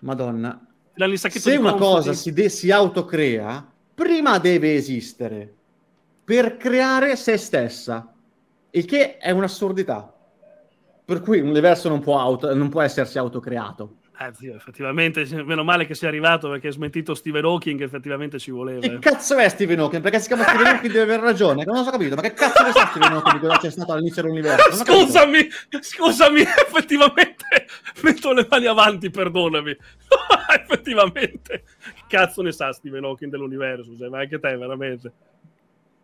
S1: Madonna. Se una confuti. cosa si,
S2: de- si autocrea, prima deve esistere per creare se stessa, il che è un'assurdità. Per cui un universo non può, auto, non può essersi autocreato.
S1: Eh, zio, effettivamente, meno male che sia arrivato perché ha smentito Steven Hawking. Effettivamente ci voleva. Che eh.
S2: cazzo è Steven Hawking? Perché si chiama Steven Hawking deve aver ragione. Non ho capito, ma che
S1: cazzo è Steven Hawking di cosa c'è stato all'inizio dell'universo? Scusami, scusami, effettivamente metto le mani avanti, perdonami. (laughs) effettivamente cazzo ne sa Stephen Hawking dell'universo? Cioè, ma anche te, veramente.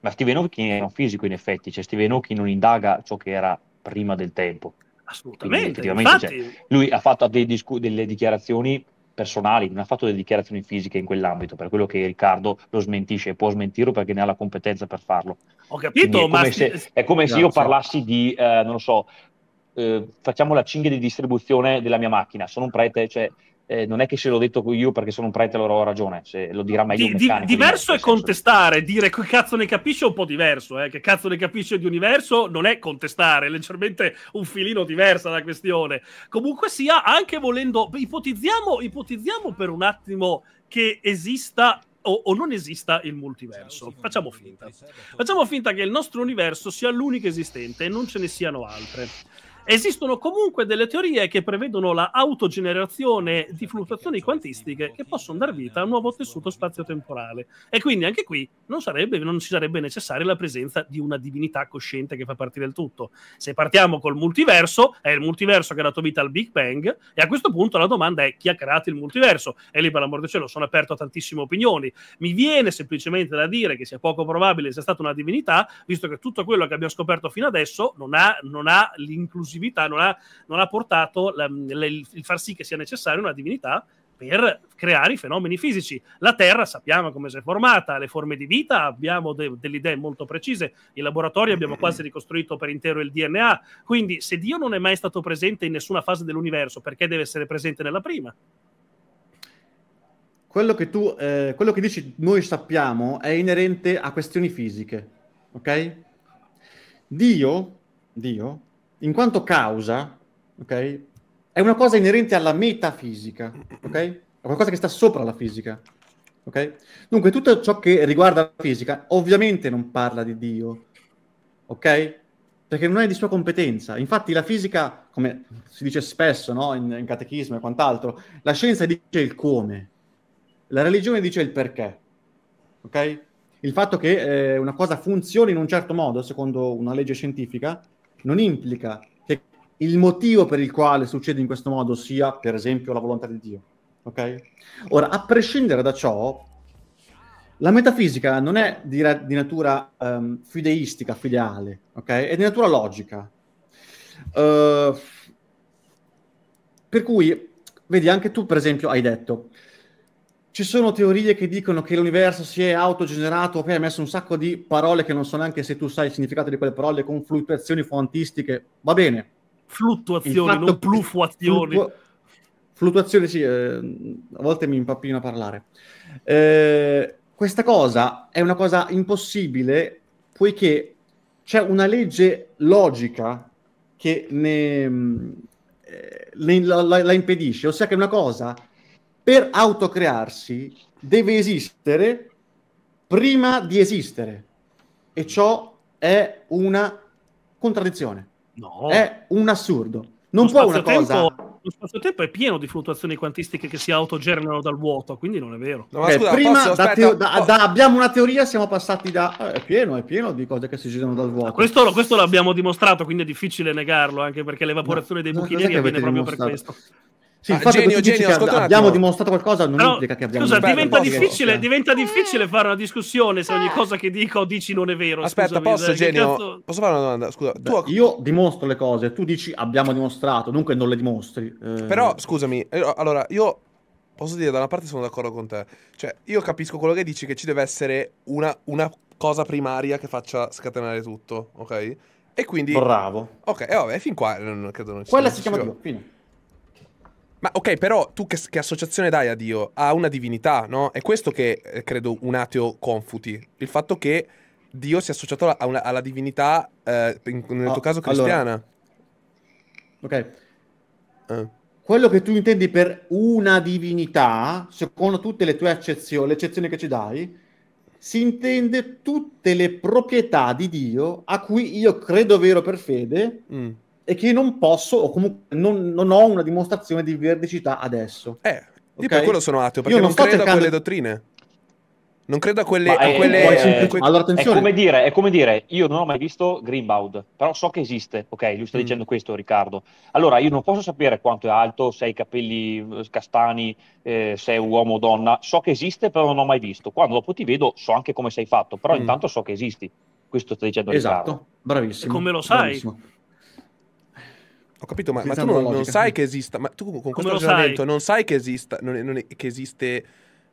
S4: Ma Stephen Hawking è un fisico, in effetti, cioè Stephen Hawking non indaga ciò che era prima del tempo. Assolutamente. Quindi, cioè, Infatti... cioè, lui ha fatto discu- delle dichiarazioni personali, non ha fatto delle dichiarazioni fisiche in quell'ambito, per quello che Riccardo lo smentisce e può smentirlo perché ne ha la competenza per farlo. Ho
S1: capito, è ma se, è come no, se io parlassi
S4: di, eh, non lo so, eh, facciamo la cinghia di distribuzione della mia macchina, sono un prete, cioè eh, non è che se l'ho detto io perché sono un prete allora ho ragione, se lo dirà meglio di, un meccanico. Di, diverso
S1: è contestare, dire che cazzo ne capisce è un po' diverso, eh? che cazzo ne capisce di universo non è contestare, è leggermente un filino diversa la questione. Comunque sia, anche volendo, ipotizziamo, ipotizziamo per un attimo che esista o, o, non esista il multiverso. Facciamo finta. Facciamo finta che il nostro universo sia l'unico esistente e non ce ne siano altre esistono comunque delle teorie che prevedono la autogenerazione di fluttuazioni quantistiche che possono dar vita a un nuovo tessuto spazio-temporale. E quindi anche qui non, sarebbe, non ci sarebbe necessaria la presenza di una divinità cosciente che fa partire il tutto. Se partiamo col multiverso, è il multiverso che ha dato vita al Big Bang, e a questo punto la domanda è chi ha creato il multiverso? E lì, per l'amor del cielo, sono aperto a tantissime opinioni. Mi viene semplicemente da dire che sia poco probabile sia stata una divinità, visto che tutto quello che abbiamo scoperto fino adesso non ha, non ha l'inclusività creatività non ha, non ha portato la, la, il, far sì che sia necessaria una divinità per creare i fenomeni fisici. La Terra sappiamo come si è formata, le forme di vita, abbiamo de- delle idee molto precise, in laboratorio abbiamo mm-hmm. quasi ricostruito per intero il DNA, quindi se Dio non è mai stato presente in nessuna fase dell'universo, perché deve essere presente nella prima?
S2: Quello che tu, eh, quello che dici noi sappiamo è inerente a questioni fisiche, ok? Dio, Dio in quanto causa, ok? È una cosa inerente alla metafisica, ok? È qualcosa che sta sopra la fisica, ok? Dunque, tutto ciò che riguarda la fisica ovviamente non parla di Dio, ok? Perché non è di sua competenza. Infatti la fisica, come si dice spesso, no? In, in catechismo e quant'altro, la scienza dice il come, la religione dice il perché, ok? Il fatto che eh, una cosa funzioni in un certo modo, secondo una legge scientifica, non implica che il motivo per il quale succede in questo modo sia, per esempio, la volontà di Dio. Ok? Ora, a prescindere da ciò, la metafisica non è di, ra- di natura um, fideistica, fideale, ok? È di natura logica. Uh, per cui, vedi, anche tu, per esempio, hai detto ci sono teorie che dicono che l'universo si è autogenerato, poi hai messo un sacco di parole che non so neanche se tu sai il significato di quelle parole, con fluttuazioni quantistiche, va bene.
S1: Fluttuazioni, fatto, non
S2: plufuazioni. Fluttu- fluttuazioni, sì, eh, a volte mi impappino a parlare. Eh, questa cosa è una cosa impossibile poiché c'è una legge logica che ne, ne, mm, eh, la, la, la impedisce, ossia che una cosa per autocrearsi deve esistere prima di esistere. E ciò è una contraddizione. No. È un assurdo. Non lo può una cosa...
S1: Lo spazio-tempo è pieno di fluttuazioni quantistiche che si autogenerano dal vuoto, quindi non è vero. No, okay, eh, scusa, prima posso, da teo- da,
S2: da abbiamo una teoria, siamo passati da... Eh, è pieno, è pieno di cose che si girano dal vuoto.
S1: Questo, questo l'abbiamo dimostrato, quindi è difficile negarlo, anche perché l'evaporazione dei buchi neri avviene proprio dimostrato? per
S2: questo. Sì, ah, genio, genio, ascoltate. Abbiamo dimostrato qualcosa, non Però, implica che abbiamo scusa, diventa, difficile, posso,
S1: diventa difficile fare una discussione se ogni eh. cosa che dico o dici non è vero. Aspetta, scusami, posso, genio? Cazzo...
S2: Posso fare una domanda? Scusa, Beh, tu... io dimostro le cose, tu dici abbiamo dimostrato, dunque non le dimostri. Eh... Però,
S3: scusami, eh, allora, io posso dire, da una parte sono d'accordo con te. Cioè, io capisco quello che dici, che ci deve essere una, una cosa primaria che faccia scatenare tutto, ok? E quindi... Bravo. Ok, e vabbè, fin qua eh, non credo non ci Quella si chiama Dio, fine. Ma ok, però tu che, che, associazione dai a Dio? A una divinità, no? È questo che eh, credo un ateo confuti. Il fatto che Dio sia associato una, alla divinità,
S2: eh, in, nel ah, tuo caso cristiana. Allora. Ok. Eh. Quello che tu intendi per una divinità, secondo tutte le tue accezioni, le eccezioni che ci dai, si intende tutte le proprietà di Dio a cui io credo vero per fede. Mm e che io non posso o comunque non, non ho una dimostrazione di veridicità adesso. Eh, okay? per quello sono ateo, perché io non, non credo cercando... a quelle
S3: dottrine.
S4: Non credo a quelle... A è, quelle... Eh, que... allora, attenzione. È come, dire, è come, dire, io non ho mai visto Greenbaud, però so che esiste, ok? Lui sta mm. dicendo questo, Riccardo. Allora, io non posso sapere quanto è alto, se hai i capelli eh, castani, eh, se è uomo o donna. So che esiste, però non ho mai visto. Quando dopo ti vedo, so anche come sei fatto, però mm. intanto so che esisti. Questo sta dicendo esatto. Riccardo. Esatto,
S2: bravissimo.
S3: E come lo sai? Bravissimo.
S2: Ho capito,
S4: ma, ma tu non, non, sai
S3: che esista. Ma tu con Come questo ragionamento sai? non sai che, esista, non, non, che esiste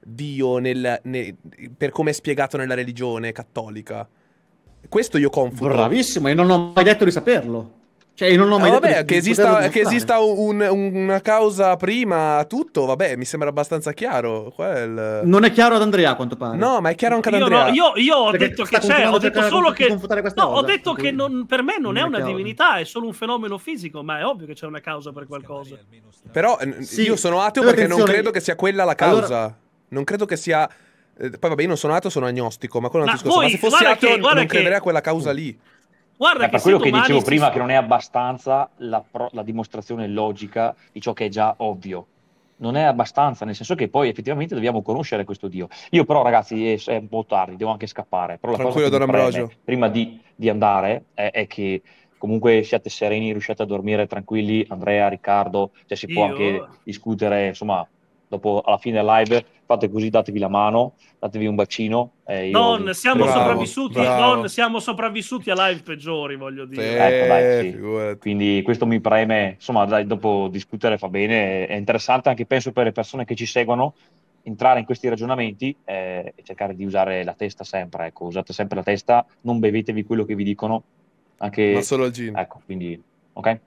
S3: Dio nel, nel, per come è spiegato nella religione cattolica.
S2: Questo io confuto. Bravissimo, e non ho mai detto di saperlo. Cioè, non ho ah, mai ah, detto vabbè, che, esista, che esista un, un,
S3: una causa prima a tutto, vabbè, mi sembra abbastanza chiaro. Quel... Non è
S2: chiaro ad Andrea, a quanto pare.
S3: No, ma è chiaro anche ad Andrea. io, no, io, io ho detto che c'è, ho detto solo che... No, ho detto che non,
S1: per me non, non è, è una divinità, è solo un fenomeno fisico, ma è ovvio che c'è una causa per qualcosa.
S3: Però sì. io sono ateo Però perché non credo che sia quella la causa. Allora... Non credo che sia... Eh, poi vabbè, io non sono ateo, sono agnostico, ma quello è un discorso. Ma se fossi ateo non crederei a quella causa lì.
S1: Guarda per quello che dicevo prima, che non è
S4: abbastanza la, pro- la, dimostrazione logica di ciò che è già ovvio. Non è abbastanza, nel senso che poi effettivamente dobbiamo conoscere questo Dio. Io, però, ragazzi, è, è un po' tardi, devo anche scappare. Però la Tranquillo, Don Ambrogio. Prima di, di andare è, è, che comunque siate sereni, riusciate a dormire tranquilli. Andrea, Riccardo, cioè si Io... può anche discutere, insomma, dopo alla fine live fate così datevi la mano datevi un bacino eh, non siamo bravo, sopravvissuti bravo. non
S1: siamo sopravvissuti a live peggiori voglio dire sì, ecco, dai,
S4: sì. quindi questo mi preme insomma dai, dopo discutere fa bene è interessante anche penso per le persone che ci seguono entrare in questi ragionamenti eh, e cercare di usare la testa sempre ecco usate sempre la testa non bevetevi quello che vi dicono anche ma solo il gin ecco quindi ok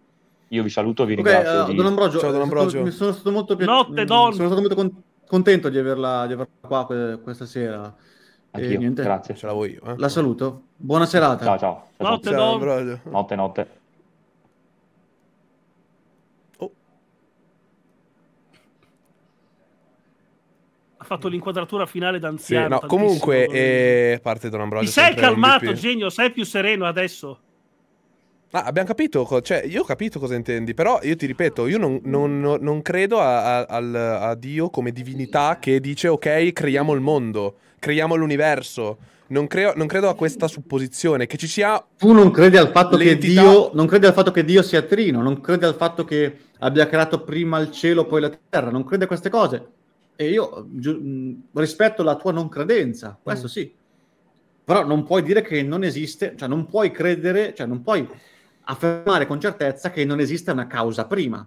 S4: io vi saluto, vi okay, ringrazio. Uh, di... Don Ambrogio, Ciao Don eh, Ambrogio. Mi sono
S2: stato molto, pi... Notte, don... sono stato molto con... contento di averla, di averla qua que... questa sera. e grazie. Ce l'avevo io. Eh. La saluto. Buona serata. Ciao, ciao. ciao notte, ciao, Ambrogio.
S4: Notte, notte. Oh.
S1: Ha fatto l'inquadratura finale d'anziano. Sì, no, comunque,
S3: eh, parte Don Ambrogio. Ti sei calmato,
S1: genio, sei più sereno adesso.
S3: Ah, abbiamo capito, cioè io ho capito cosa intendi, però io ti ripeto, io non, non, non credo a, a, a, Dio come divinità che dice ok, creiamo il mondo, creiamo l'universo. Non, creo, non credo a questa supposizione che ci sia... Tu
S2: non credi al fatto, l'entità... che Dio, non credi al fatto che Dio sia trino, non credi al fatto che abbia creato prima il cielo, poi la terra, non credi a queste cose. E io gi- rispetto la tua non credenza, questo mm. sì. Però non puoi dire che non esiste, cioè non puoi credere, cioè non puoi affermare con certezza che non esiste una causa prima.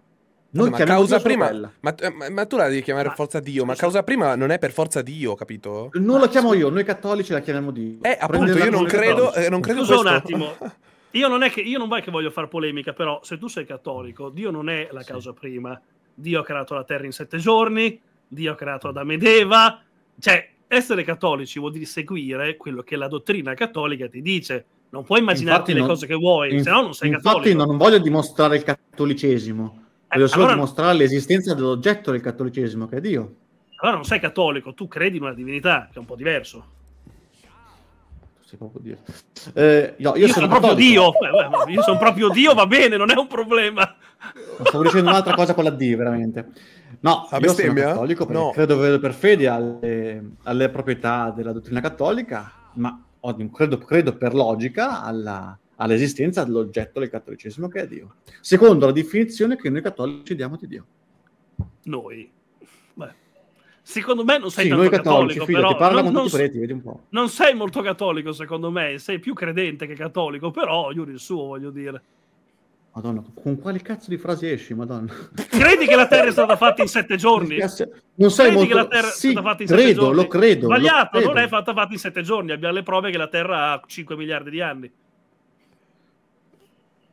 S2: Noi
S3: no, ma causa prima, ma, eh, ma, ma, tu la devi chiamare per forza Dio, ma causa prima non è per forza Dio, capito?
S2: Non la chiamo io, noi cattolici la chiamiamo Dio. Eh, appunto, io non credo, eh, non credo Scusa questo. un attimo,
S1: io non, è che, io non è che voglio fare polemica, però se tu sei cattolico, Dio non è la causa sì. prima. Dio ha creato la terra in sette giorni, Dio ha creato Adamo ed Eva, cioè essere cattolici vuol dire seguire quello che la dottrina cattolica ti dice non puoi immaginarti infatti le non, cose che vuoi, in, se no non sei infatti cattolico. Infatti non
S2: voglio dimostrare il cattolicesimo, eh, voglio solo allora, dimostrare l'esistenza dell'oggetto del cattolicesimo, che è Dio.
S1: Allora non sei cattolico, tu credi in una divinità, che è un po' diverso. Proprio
S2: eh, no, io, io, sono, sono proprio Dio.
S1: Eh, io sono proprio Dio, va bene, non è un problema.
S2: Stavo dicendo un'altra cosa con la D, veramente. No, la bestemmia? cattolico no. credo per fede alle, alle proprietà della dottrina cattolica, ma credo, credo per logica, alla, all'esistenza dell'oggetto del cattolicesimo che è Dio, secondo la definizione che noi cattolici diamo di Dio.
S1: Noi? Secondo me non sei sì, tanto cattolici, cattolico, fidati, però non, non, preti, non, sei molto cattolico, secondo me, sei più credente che cattolico, però ognuno il suo, voglio dire.
S2: Madonna, con quale cazzo di frasi esci, madonna?
S1: Credi che la Terra è stata fatta in (laughs) sette giorni?
S2: Non sai Credi molto... che la
S1: Terra sì, è stata fatta in credo, sette giorni? lo credo. Sbagliato, lo credo. non è stata fatta in sette giorni. Abbiamo le prove che la Terra ha 5 miliardi di anni.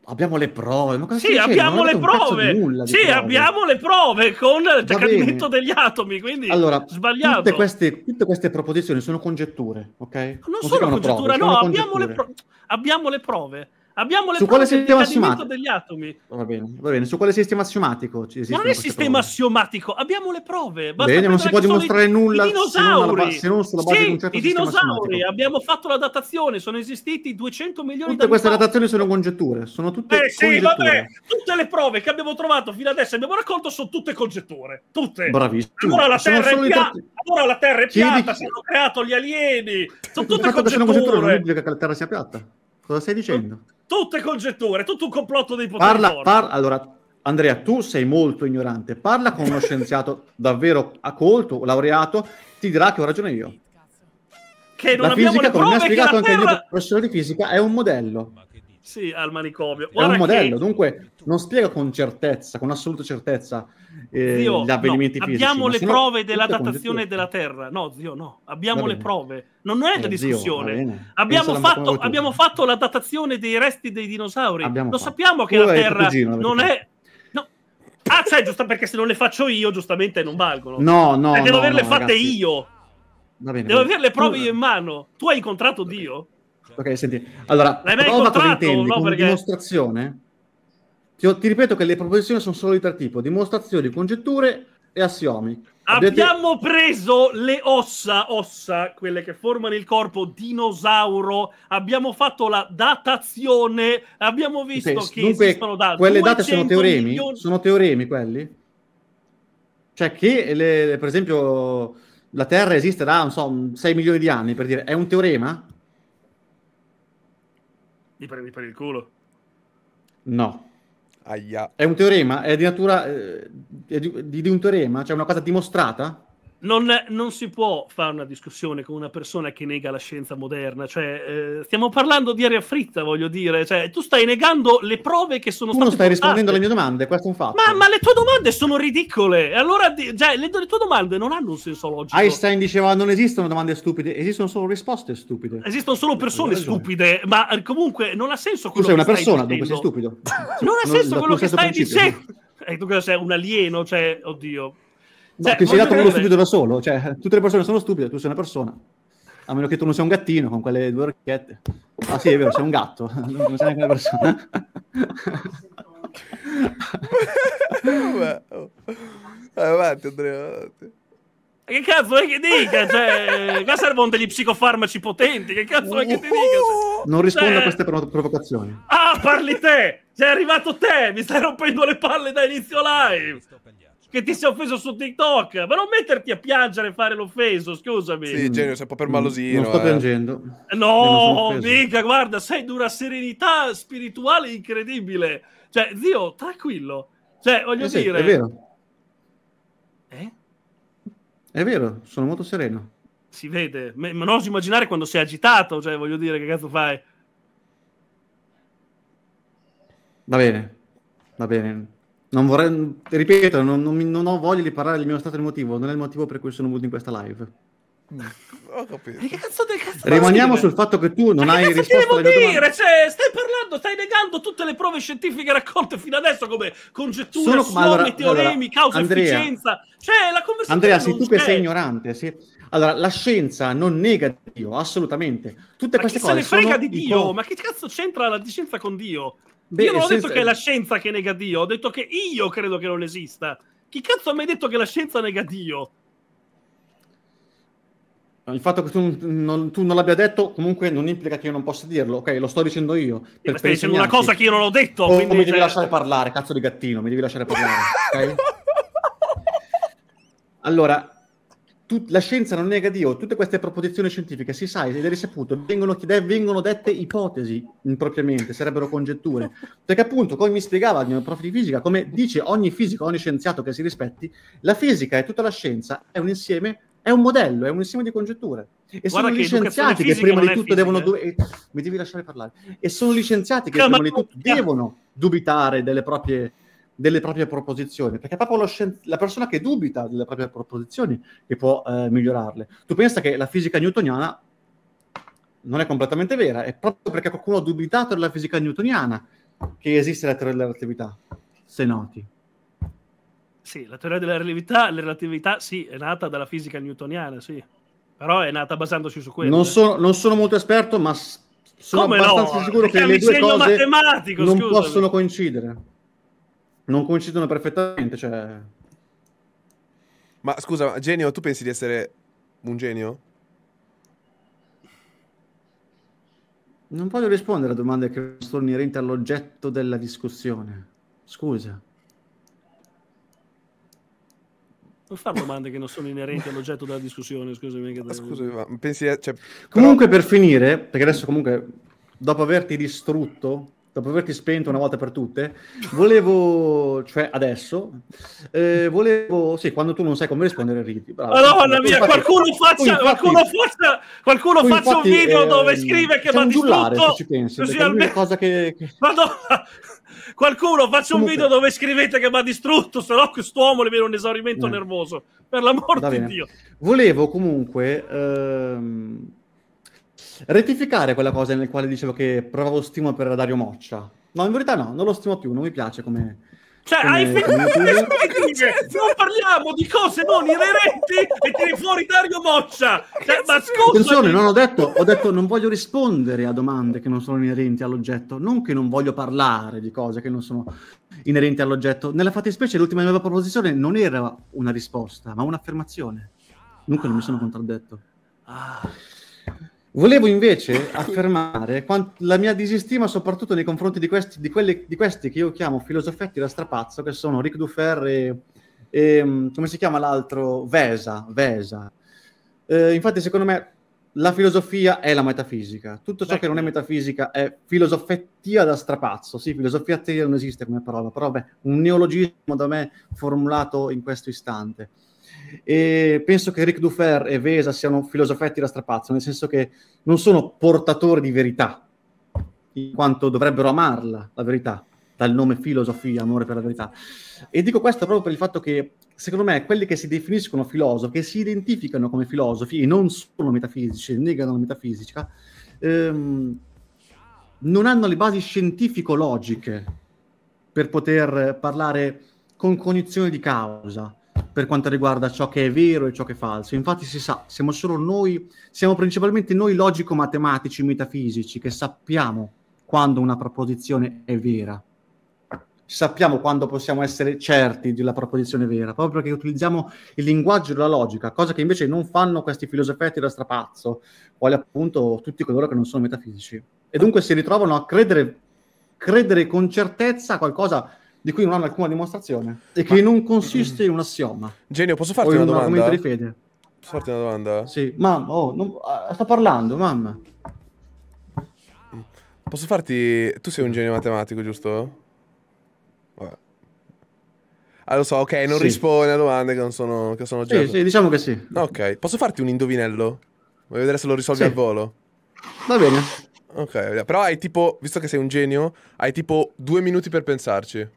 S2: Abbiamo le prove, ma cosa Sì, abbiamo le prove. Nulla, sì, prove. abbiamo
S1: le prove con il decadimento degli atomi, quindi allora, sbagliato. Tutte queste,
S2: tutte queste proposizioni sono congetture, ok? Non, non sono congetture, prove, no, sono abbiamo, congetture. Le pro-
S1: abbiamo le prove Abbiamo le su prove del decadimento degli atomi.
S2: Va bene, va bene. Su quale sistema assiomatico? Ci Ma non è sistema
S1: prove? assiomatico, abbiamo le prove. Basta bene, non si può dimostrare nulla i dinosauri. se non, sulla base sì, di un certo i dinosauri, abbiamo fatto la datazione, sono esistiti 200 milioni di Tutte queste datazioni
S2: sono congetture, sono tutte eh, sì, vabbè,
S1: tutte le prove che abbiamo trovato fino adesso e abbiamo raccolto sono tutte congetture, tutte. Bravissimo. Ora la Terra è piatta, allora la Terra è piatta, si hanno creato gli alieni, sono tutte congetture. Sono congetture non
S2: significa che la Terra sia piatta. Cosa stai dicendo?
S1: tutte congetture, tutto un complotto dei poteri. Parla, par-
S2: allora, Andrea, tu sei molto ignorante. Parla con uno scienziato (laughs) davvero accolto, laureato, ti dirà che ho ragione io.
S1: Che non la abbiamo fisica, le prove, come mi ha spiegato anche terra... il mio
S2: professore di fisica, è un modello.
S1: Sì, al manicomio. Guarda è un modello,
S2: che... dunque non spiega con certezza, con assoluta certezza eh, zio, gli avvenimenti no, fisici. Abbiamo le prove della datazione
S1: della Terra. No, zio, no. Abbiamo le prove. Non, è eh, la discussione. Zio, abbiamo, fatto, abbiamo fatto, la datazione dei resti dei dinosauri. Abbiamo Lo fatto. sappiamo che tu la Terra cugino, non è... Ah, sai, giusto perché se non le faccio io, giustamente non valgono. No, no. Eh, devo no, averle no, fatte ragazzi. io.
S2: Va bene, devo avere le prove io
S1: in mano. Tu hai incontrato Dio?
S2: Ok, senti. Allora, L'hai mai prova cosa intendi no, perché... dimostrazione. Ti, ti, ripeto che le proposizioni sono solo di tre tipi: dimostrazioni, congetture e assiomi. Abbiamo Avete... preso le ossa,
S1: ossa, quelle che formano il corpo dinosauro, abbiamo fatto la datazione, abbiamo visto okay, che dunque, esistono da quelle date sono teoremi, milioni...
S2: sono teoremi quelli? Cioè che le, per esempio la Terra esiste da so, 6 milioni di anni, per dire, è un teorema?
S1: Li prendi per il culo?
S2: No. Aia. È un teorema? È di natura... Eh, è di, di, di un teorema? C'è cioè una cosa dimostrata?
S1: Non, non, si può fare una discussione con una persona che nega la scienza moderna, cioè, eh, stiamo parlando di aria fritta, voglio dire, cioè, tu stai negando le prove che sono tu state... Tu non stai portate. rispondendo alle
S2: mie domande, questo è un fatto.
S1: Ma, ma le tue domande sono ridicole, allora cioè, le, le, tue domande non hanno un senso logico. Einstein
S2: diceva non esistono domande stupide, esistono solo risposte stupide.
S1: Esistono solo persone stupide, ma eh, comunque non ha senso quello che stai persona, dicendo. Tu sei una persona, dunque sei stupido. non ha senso quello che stai principio. dicendo. E eh, tu sei un alieno, cioè, oddio...
S2: No, cioè, ti sei dato uno stupido da solo, cioè tutte le persone sono stupide, tu sei una persona. A meno che tu non sia un gattino con quelle due orecchiette. Ah sì, è vero, sei un gatto, (laughs) non sei neanche una persona. Vai
S3: eh, avanti Andrea, avanti.
S1: Che cazzo è che dica? Cioè, eh, qua servono degli psicofarmaci potenti. Che cazzo è che ti dica? Cioè,
S2: non rispondo cioè... a queste provocazioni.
S1: Ah, parli te! Sei arrivato te! Mi stai rompendo le palle da inizio live! Sto che ti sei offeso su TikTok, ma non metterti a piangere e fare l'offeso, scusami. Sì, genio, sei un po' per mm, malosino. Non sto eh.
S2: piangendo. Eh, no,
S1: mica, guarda, sei di una serenità spirituale incredibile. Cioè, zio, tranquillo. Cioè, voglio eh sì, dire... È vero. Eh?
S2: È vero, sono molto sereno. Si
S1: vede, ma non oso immaginare quando sei agitato, cioè, voglio dire, che cazzo fai?
S2: Va bene, va bene non vorrei, ripeto, non, non, non, ho voglia di parlare del mio stato emotivo, non è il motivo per cui sono venuto in questa live.
S3: (laughs) Ho capito. Che cazzo del cazzo
S1: Rimaniamo sul
S2: fatto che tu non hai risposto devo alle dire?
S3: Cioè, stai
S1: parlando, stai negando tutte le prove scientifiche raccolte fino adesso come congetture, sono, allora, teoremi, allora, causa Andrea, efficienza. Cioè, la conversazione Andrea, se tu che sei
S2: ignorante, sì. Allora, la scienza non nega Dio, assolutamente. Tutte queste cose se ne frega di Dio? Con... Ma
S1: che cazzo c'entra la scienza con Dio? Beh, io non ho senza... detto che è la scienza che nega Dio, ho detto che io credo che non esista. Chi cazzo ha mai detto che la scienza nega Dio?
S2: Il fatto che tu non, tu non, l'abbia detto comunque non implica che io non possa dirlo, ok? Lo sto dicendo io. Per, stai dicendo una cosa che io non ho detto. Oh, quindi... mi devi cioè- lasciare parlare, cazzo di gattino, mi devi lasciare parlare, ok? (laughs) Allora, tut- la scienza non è negativa, tutte queste proposizioni scientifiche si sa, si deve risaputo, vengono, chiede- vengono dette ipotesi impropriamente, sarebbero congetture. Perché appunto, come mi spiegava il mio prof di fisica, come dice ogni fisico, ogni scienziato che si rispetti, la fisica e tutta la scienza è un insieme è un modello, è un insieme di congetture. E sono gli scienziati che prima di tutto devono. Eh. Eh, mi devi lasciare parlare. E sono gli scienziati che prima di tutto devono dubitare delle proprie delle proprie proposizioni, perché è proprio scien- la persona che dubita delle proprie proposizioni che può eh, migliorarle. Tu pensa che la fisica newtoniana non è completamente vera, è proprio perché qualcuno ha dubitato della fisica newtoniana che esiste la teoria della relatività, se noti.
S1: Sì, la teoria della relatività, relatività sì, è nata dalla fisica newtoniana, sì. Però è nata basandosi su quello. Non, eh.
S2: so, non sono molto esperto, ma sono Come abbastanza no? sicuro perché che le due cose non possono coincidere non coincidono perfettamente. Cioè...
S3: Ma scusa, genio, tu pensi di essere un genio?
S2: Non voglio rispondere a domande che sono inerenti all'oggetto della discussione. Scusa.
S1: Non fare domande che non sono inerenti all'oggetto della discussione, scusami. Che... Scusami, ma
S2: pensi... Eh, cioè, Comunque, per finire, perché adesso comunque, dopo averti distrutto, dopo averti spento una volta per tutte, volevo, cioè adesso, eh, volevo, sì, quando tu non sai come rispondere, ridi. Bravo. Madonna mia, infatti, qualcuno faccia, infatti, qualcuno
S1: faccia, qualcuno faccia infatti, un video eh, dove scrive che va distrutto. Ci pensi, così almeno...
S2: cosa che...
S1: (laughs) Madonna! Qualcuno faccia Comunque. un video dove scrivete che va distrutto, se no quest'uomo le viene un esaurimento eh. nervoso. Per l'amor di Dio.
S2: Volevo comunque... Ehm rettificare quella cosa nel quale dicevo che provavo stimo per Dario Moccia. No, in verità no, non lo stimo più, non mi piace come...
S1: Cioè, come, hai finito Non parliamo di cose non inerenti e tiri fuori Dario Moccia! Cioè, ma scusa! Attenzione, non ho
S2: detto, ho detto non voglio rispondere a domande che non sono inerenti all'oggetto, non che non voglio parlare di cose che non sono inerenti all'oggetto. Nella fattispecie l'ultima nuova proposizione non era una risposta, ma un'affermazione. Dunque non mi sono contraddetto. Ah... Volevo invece (laughs) affermare la mia disistima soprattutto nei confronti di questi, di quelli, di questi che io chiamo filosofetti da strapazzo, che sono Ric Dufer e, e, mm, come si chiama l'altro? Vesa. Vesa. Eh, infatti, secondo me, la filosofia è la metafisica. Tutto ciò Beh, che non è metafisica è filosofettia da strapazzo. Sì, filosofia non esiste come parola, però beh, un neologismo da me formulato in questo istante. E penso che Ric Dufer e Vesa siano filosofetti da strapazzo, nel senso che non sono portatori di verità, in quanto dovrebbero amarla, la verità, dal nome filosofia, amore per la verità. E dico questo proprio per il fatto che, secondo me, quelli che si definiscono filosofi, e si identificano come filosofi e non sono metafisici, negano la metafisica, ehm, non hanno le basi scientifico-logiche per poter parlare con cognizione di causa, per quanto riguarda ciò che è vero e ciò che è falso. Infatti si sa, siamo solo noi, siamo principalmente noi logico-matematici, metafisici, che sappiamo quando una proposizione è vera. Sappiamo quando possiamo essere certi della proposizione vera, proprio perché utilizziamo il linguaggio della logica, cosa che invece non fanno questi filosofetti da strapazzo, quali appunto tutti coloro che non sono metafisici. E dunque si ritrovano a credere, credere con certezza a qualcosa di cui non hanno alcuna dimostrazione e che ma... non consiste in un assioma. Genio, posso farti una un domanda? argomento di fede. Posso farti una domanda? Sì, mamma, oh, non... Ah, sto parlando, mamma. Posso farti... Tu
S3: sei un genio matematico, giusto? Vabbè. Ah, lo so, ok, non sì. risponde a domande che non sono... Che sono sì, sì, diciamo che sì. Ah, ok, posso farti un indovinello? Voglio vedere se lo risolvi sì. al volo. Va bene. Ok, però hai tipo, visto che sei un genio, hai tipo due minuti per pensarci.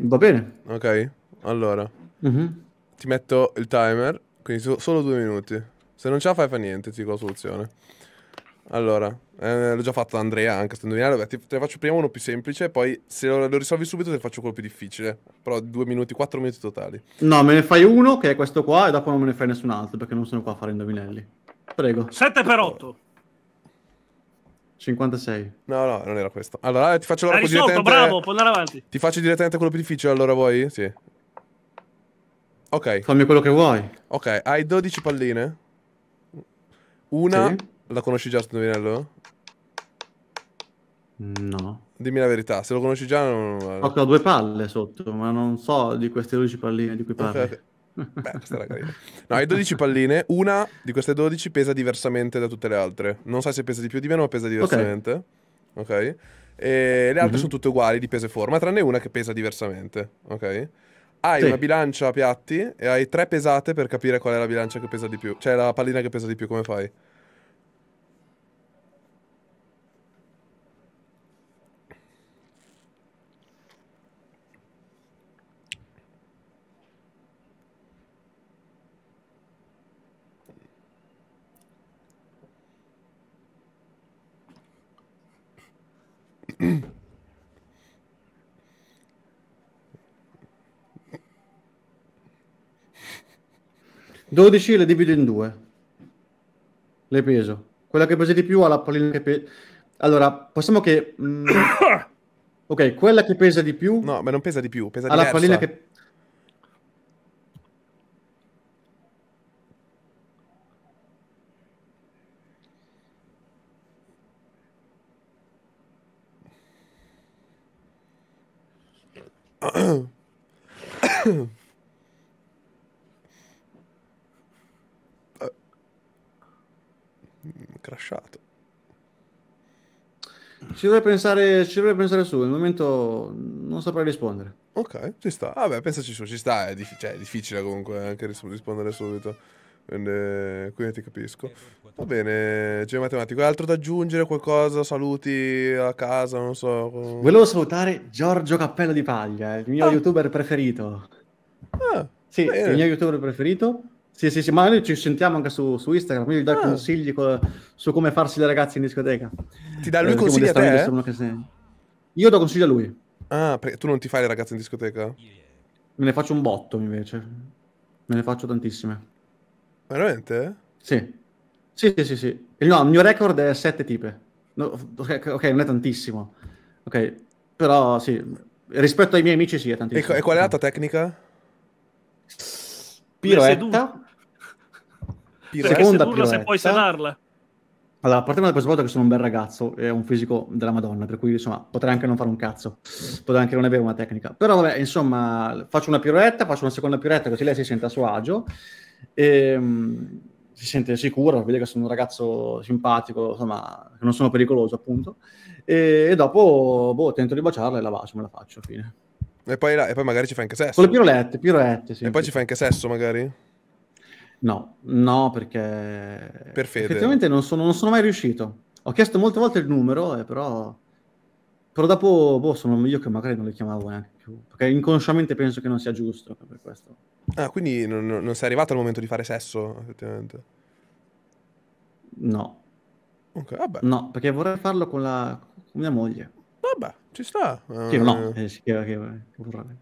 S3: Va bene. Ok, allora. Mm-hmm. Ti metto il timer, quindi solo due minuti. Se non ce la fai fa niente, ti dico la soluzione. Allora, eh, l'ho già fatto ad Andrea anche, sto indovinando, beh, ti, te ne faccio prima uno più semplice, poi se lo, lo risolvi subito te faccio quello più difficile. Però due minuti, quattro minuti
S2: totali. No, me ne fai uno, che è questo qua, e dopo non me ne fai nessun altro, perché non sono qua a fare indovinelli. Prego. 7
S3: per
S1: 8.
S2: 56. No, no, non
S3: era questo. Allora, eh, ti faccio l'ora risolto, direttamente... bravo, puoi andare avanti. Ti faccio direttamente quello più difficile, allora vuoi? Sì. Ok. Fammi quello che vuoi. Ok, hai 12 palline.
S2: Una... Sì. La conosci già, Stovinello? No.
S3: Dimmi la verità, se lo conosci già non... Ho due
S2: palle sotto, ma non so di queste 12
S3: palline di cui parli. Okay, okay. Beh, questa era carina. No, hai 12 palline. Una di queste 12 pesa diversamente da tutte le altre. Non sai se pesa di più o di meno, ma pesa diversamente. Ok? okay? E le altre mm-hmm. sono tutte uguali di peso e forma, tranne una che pesa diversamente. Ok? Hai sì. una bilancia a piatti e hai tre pesate per capire qual è la bilancia che pesa di più. Cioè la pallina che pesa di più, come fai?
S2: 12 le divido in due. Le peso. Quella che pesa di più ha la pallina che pesa... Allora, possiamo che... Mh... Mm, (coughs) ok, quella che pesa di più... No, ma non pesa di più, pesa di Ha la pallina che...
S1: (coughs)
S2: Mm, crashato. Ci dovrei pensare, ci dovrei pensare su, al momento non saprei rispondere. Ok, ci sta. Vabbè, ah pensaci su, ci sta,
S3: è, dif- cioè, è difficile comunque anche ris- rispondere subito. Quindi, quindi ti capisco. Va bene, Geo Matematico. Hai altro da aggiungere? Qualcosa? Saluti a casa? Non so. Volevo
S2: salutare Giorgio Cappello di Paglia, il mio ah. youtuber preferito. Ah, sì, bene. il mio youtuber preferito. Sì, sì, sì, ma noi ci sentiamo anche su, su Instagram, quindi dà ah. consigli co- su come farsi le ragazze in discoteca. Ti dà lui eh, diciamo consigli a te? Eh? Se... Io do consigli a lui. Ah, perché tu non ti fai le ragazze in discoteca? Me ne faccio un botto, invece. Me ne faccio tantissime. Veramente? Sì. Sì, sì, sì, sì. No, il mio record è sette tipe. No, okay, ok, non è tantissimo. Ok, però sì, rispetto ai miei amici sì, è tantissimo. E, e qual è la tua tecnica? Piroetta Seconda sedurla se puoi sedarla. Allora, partiamo dal presupposto che sono un bel ragazzo e ho un fisico della Madonna, per cui insomma potrei anche non fare un cazzo, potrei anche non avere una tecnica. Però vabbè, insomma, faccio una pirouette, faccio una seconda pirouette così lei si sente a suo agio, e, um, si sente sicura, vede che sono un ragazzo simpatico, insomma, che non sono pericoloso appunto, e, e dopo boh, tento di baciarla e la bacio, me la faccio, fine. E poi, e poi magari ci fai anche sesso. Con le pirouette, pirouette, sì. E poi ci fai anche sesso magari? No, no, perché per fede. effettivamente non sono, non sono mai riuscito. Ho chiesto molte volte il numero, eh, però... però dopo boh, sono io che magari non le chiamavo neanche più, perché inconsciamente penso che non sia giusto per questo. Ah, quindi non, non sei arrivato al momento di fare sesso, effettivamente? No. Okay, vabbè. No, perché vorrei farlo con, la, con mia moglie.
S3: Vabbè, ci sta.
S2: Sì, no, eh, eh sì, che, che, che vorrei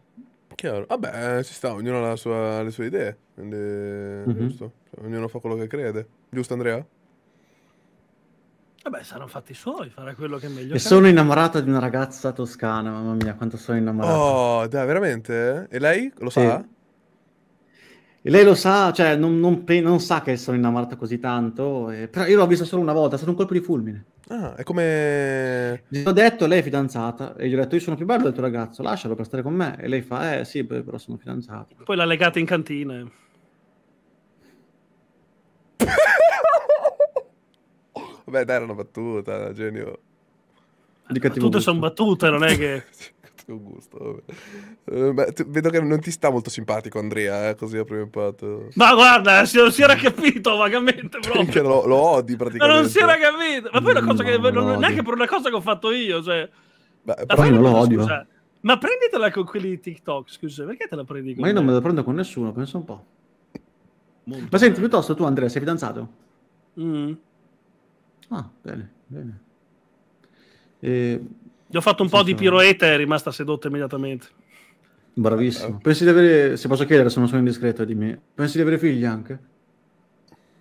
S3: chiaro. Vabbè, eh, ci sta, ognuno ha sua, le sue idee, quindi mm-hmm. giusto. Cioè, ognuno fa quello che crede. Giusto Andrea?
S1: Vabbè, saranno fatti suoi, farà quello che è meglio. E sono innamorato
S2: di una ragazza toscana, mamma mia, quanto sono innamorato.
S3: Oh, dai, veramente? E lei lo sì. sa?
S2: E lei lo sa, cioè non, non, non sa che sono innamorata così tanto, e... Eh, però io l'ho vista solo una volta, è stato un colpo di fulmine. Ah, è come... Gli ho detto, lei è fidanzata, e gli ho detto, io sono più bello del tuo ragazzo, lascialo per stare con me. E lei fa, eh sì, però sono fidanzata.
S1: Poi l'ha legata in cantina. Eh.
S3: Vabbè, dai, era una battuta, genio. Di battute sono battute, non è che... (laughs) Che gusto. Vabbè. Eh, vedo che non ti sta molto simpatico Andrea, eh, così a primo impatto. Ma guarda, si, non si era capito vagamente proprio. Lo, lo, odi praticamente. Ma non si era
S1: capito. Ma poi una mm, cosa che... No, non, non è per una cosa che ho fatto io, cioè...
S2: Beh, però io non lo odio. Scusa, eh.
S1: ma prenditela con quelli di TikTok, scusa, perché te la prendi con Ma io me? non me la prendo
S2: con nessuno, pensa un po'. Molto ma senti, piuttosto tu Andrea, sei fidanzato? Mm. Ah, bene, bene. E... Eh, gli ho fatto un sì, po' di piroete
S1: e è rimasta sedotta immediatamente.
S2: Bravissimo. Eh, pensi di avere, se posso chiedere se non sono indiscreto, dimmi, pensi di avere figli anche?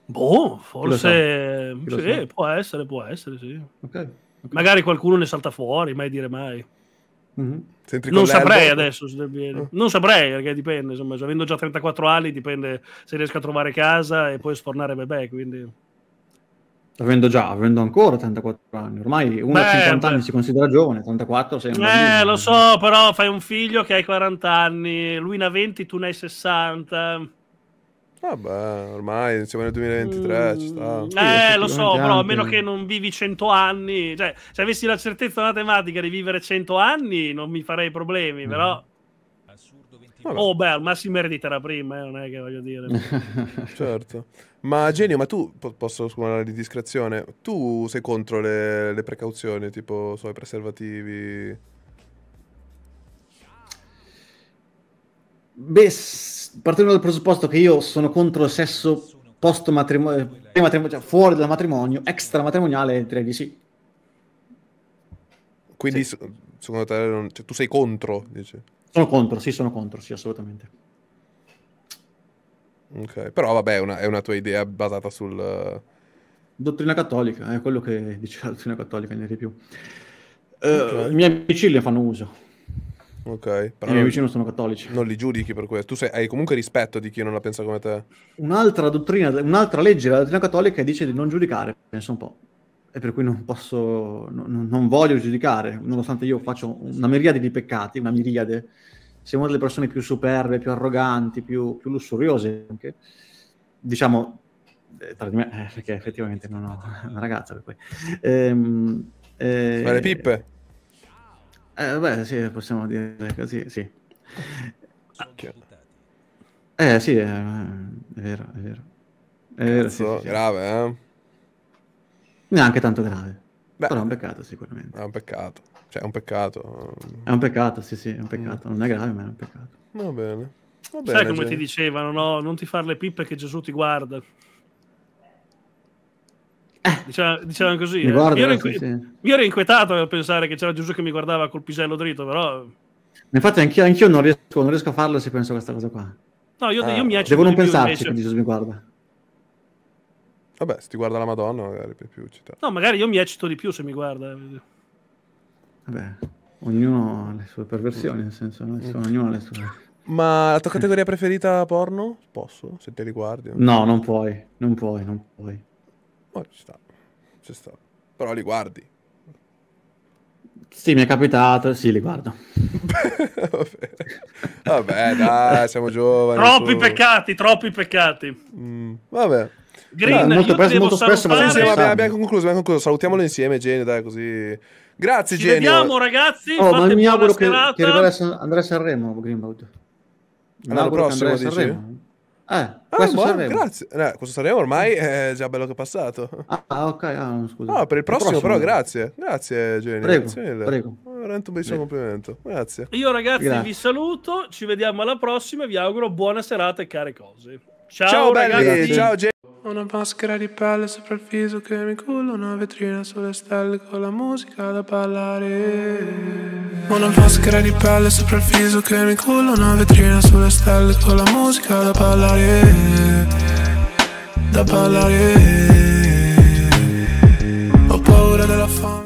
S2: Boh, forse
S1: Chi Chi sì, può essere, può essere, sì. Okay. Okay. Magari qualcuno ne salta fuori, mai dire mai.
S3: Mm-hmm. Non saprei adesso, se mm.
S1: non saprei perché dipende, insomma, avendo già 34 anni dipende se riesco a trovare casa e poi sfornare bebè, quindi
S2: avendo già, avendo ancora 34 anni, ormai uno beh, a 50 beh. anni si considera giovane, 34 sei un eh,
S1: bambino. Eh, lo so, però fai un figlio che hai 40 anni, lui ne ha 20, tu ne hai 60.
S3: Vabbè, ormai siamo nel 2023, mm. ci sta. Eh, lo so, però a meno che
S1: non vivi 100 anni, cioè, se avessi la certezza matematica di vivere 100 anni non mi farei problemi, mm. però Vabbè. Oh, beh, al massimo erediterà prima, eh, non è che voglio dire.
S3: (laughs) certo. (laughs) Ma Genio, ma tu, posso scusare di discrezione, tu sei contro le, le precauzioni, tipo so, preservativi?
S2: Beh, partendo dal presupposto che io sono contro il sesso post matrimonio, eh, cioè fuori dal matrimonio, extra-matrimoniale, direi di sì. Quindi sì.
S3: secondo te non, cioè, tu sei contro, dici?
S2: Sono contro, sì, sono contro, sì, assolutamente.
S3: Ok, però vabbè, una, è una tua idea basata sul... Eh,
S2: dottrina cattolica, è quello che dice la dottrina cattolica, niente di più. Eh, okay. Uh, I miei amici ne fanno uso. Ok, però I miei amici non sono cattolici. Non li giudichi per questo. Tu sei, hai comunque rispetto di chi non la pensa come te. Un'altra dottrina, un'altra legge della dottrina cattolica dice di non giudicare, pensa un po' e per cui non posso, non, non voglio giudicare, nonostante io faccia una miriade di peccati, una miriade, siamo delle persone più superbe, più arroganti, più, più lussuriose anche, diciamo, eh, tra di me, eh, perché effettivamente non ho una ragazza per cui. Ma ehm, eh, le pippe? Eh, beh, sì, possiamo dire così, sì. Eh, sì, è, è vero, è vero. È vero, Cazzo, sì, sì, grave, eh? Neanche tanto grave.
S3: Beh, Però è un peccato sicuramente. È un peccato. Cioè, è un peccato.
S2: È un peccato, sì, sì, è un peccato. Mm. Non è grave, ma è un peccato.
S3: Va bene. Va bene
S1: Sai come gente. ti dicevano, no? Non ti far le pippe che Gesù ti guarda. Eh. dicevano così. Eh. Guarda, io, ero inqu- sì. io, ero inquietato a pensare che c'era Gesù che mi guardava col pisello dritto, però...
S2: Infatti anch'io, anch'io non, riesco, non riesco a farlo se penso a questa cosa qua.
S1: No, io, ah. io mi ah. Devo non pensarci invece... che
S2: Gesù mi guarda. Vabbè, se ti guarda
S3: la Madonna, magari più, più città.
S1: No, magari io mi eccito di più se mi guarda. Eh,
S3: vabbè,
S2: ognuno ha le sue perversioni, mm. nel senso, no? Insomma, mm. ognuno ha le sue.
S3: Ma la tua categoria preferita porno? Posso, se te li guardi? No, non
S2: puoi, non puoi, non puoi.
S3: Ma oh, ci sta, ci sta. Però li guardi.
S2: Sì, mi è capitato, sì, li guardo. (laughs) Vabbè. Vabbè, dai, siamo giovani. Troppi su.
S1: peccati, troppi peccati. Mm.
S2: Vabbè. Green, no, molto, preso, molto spesso,
S1: ma sì, abbiamo, abbiamo,
S3: concluso, abbiamo concluso. Salutiamolo insieme, Gene, dai, così. Grazie, Ci vediamo,
S1: ragazzi.
S2: Oh, ma mi auguro che, serata. che arriverà a Andrea Sanremo, Greenwood. L'anno prossimo, dici? Sanremo. Eh, ah, questo buono, Sanremo.
S3: Grazie. No, eh, questo Sanremo ormai è già bello che è passato. Ah, ok, ah, scusa. No, per il prossimo, il prossimo però, grazie. Grazie, Geni. Prego, grazie mille. Prego. Veramente oh, un bellissimo prego. complimento. Grazie. Io ragazzi grazie.
S1: vi saluto, ci vediamo alla prossima e vi auguro buona serata e care cose. Ciao, ciao ragazzi. Belli.
S3: Ciao Geni una maschera di pelle sopra il viso che mi culla una vetrina sulle stelle con la musica da ballare. Una maschera di pelle sopra il viso che mi culla una vetrina sulle stelle con la musica da ballare. Da ballare.
S1: Ho paura della fame.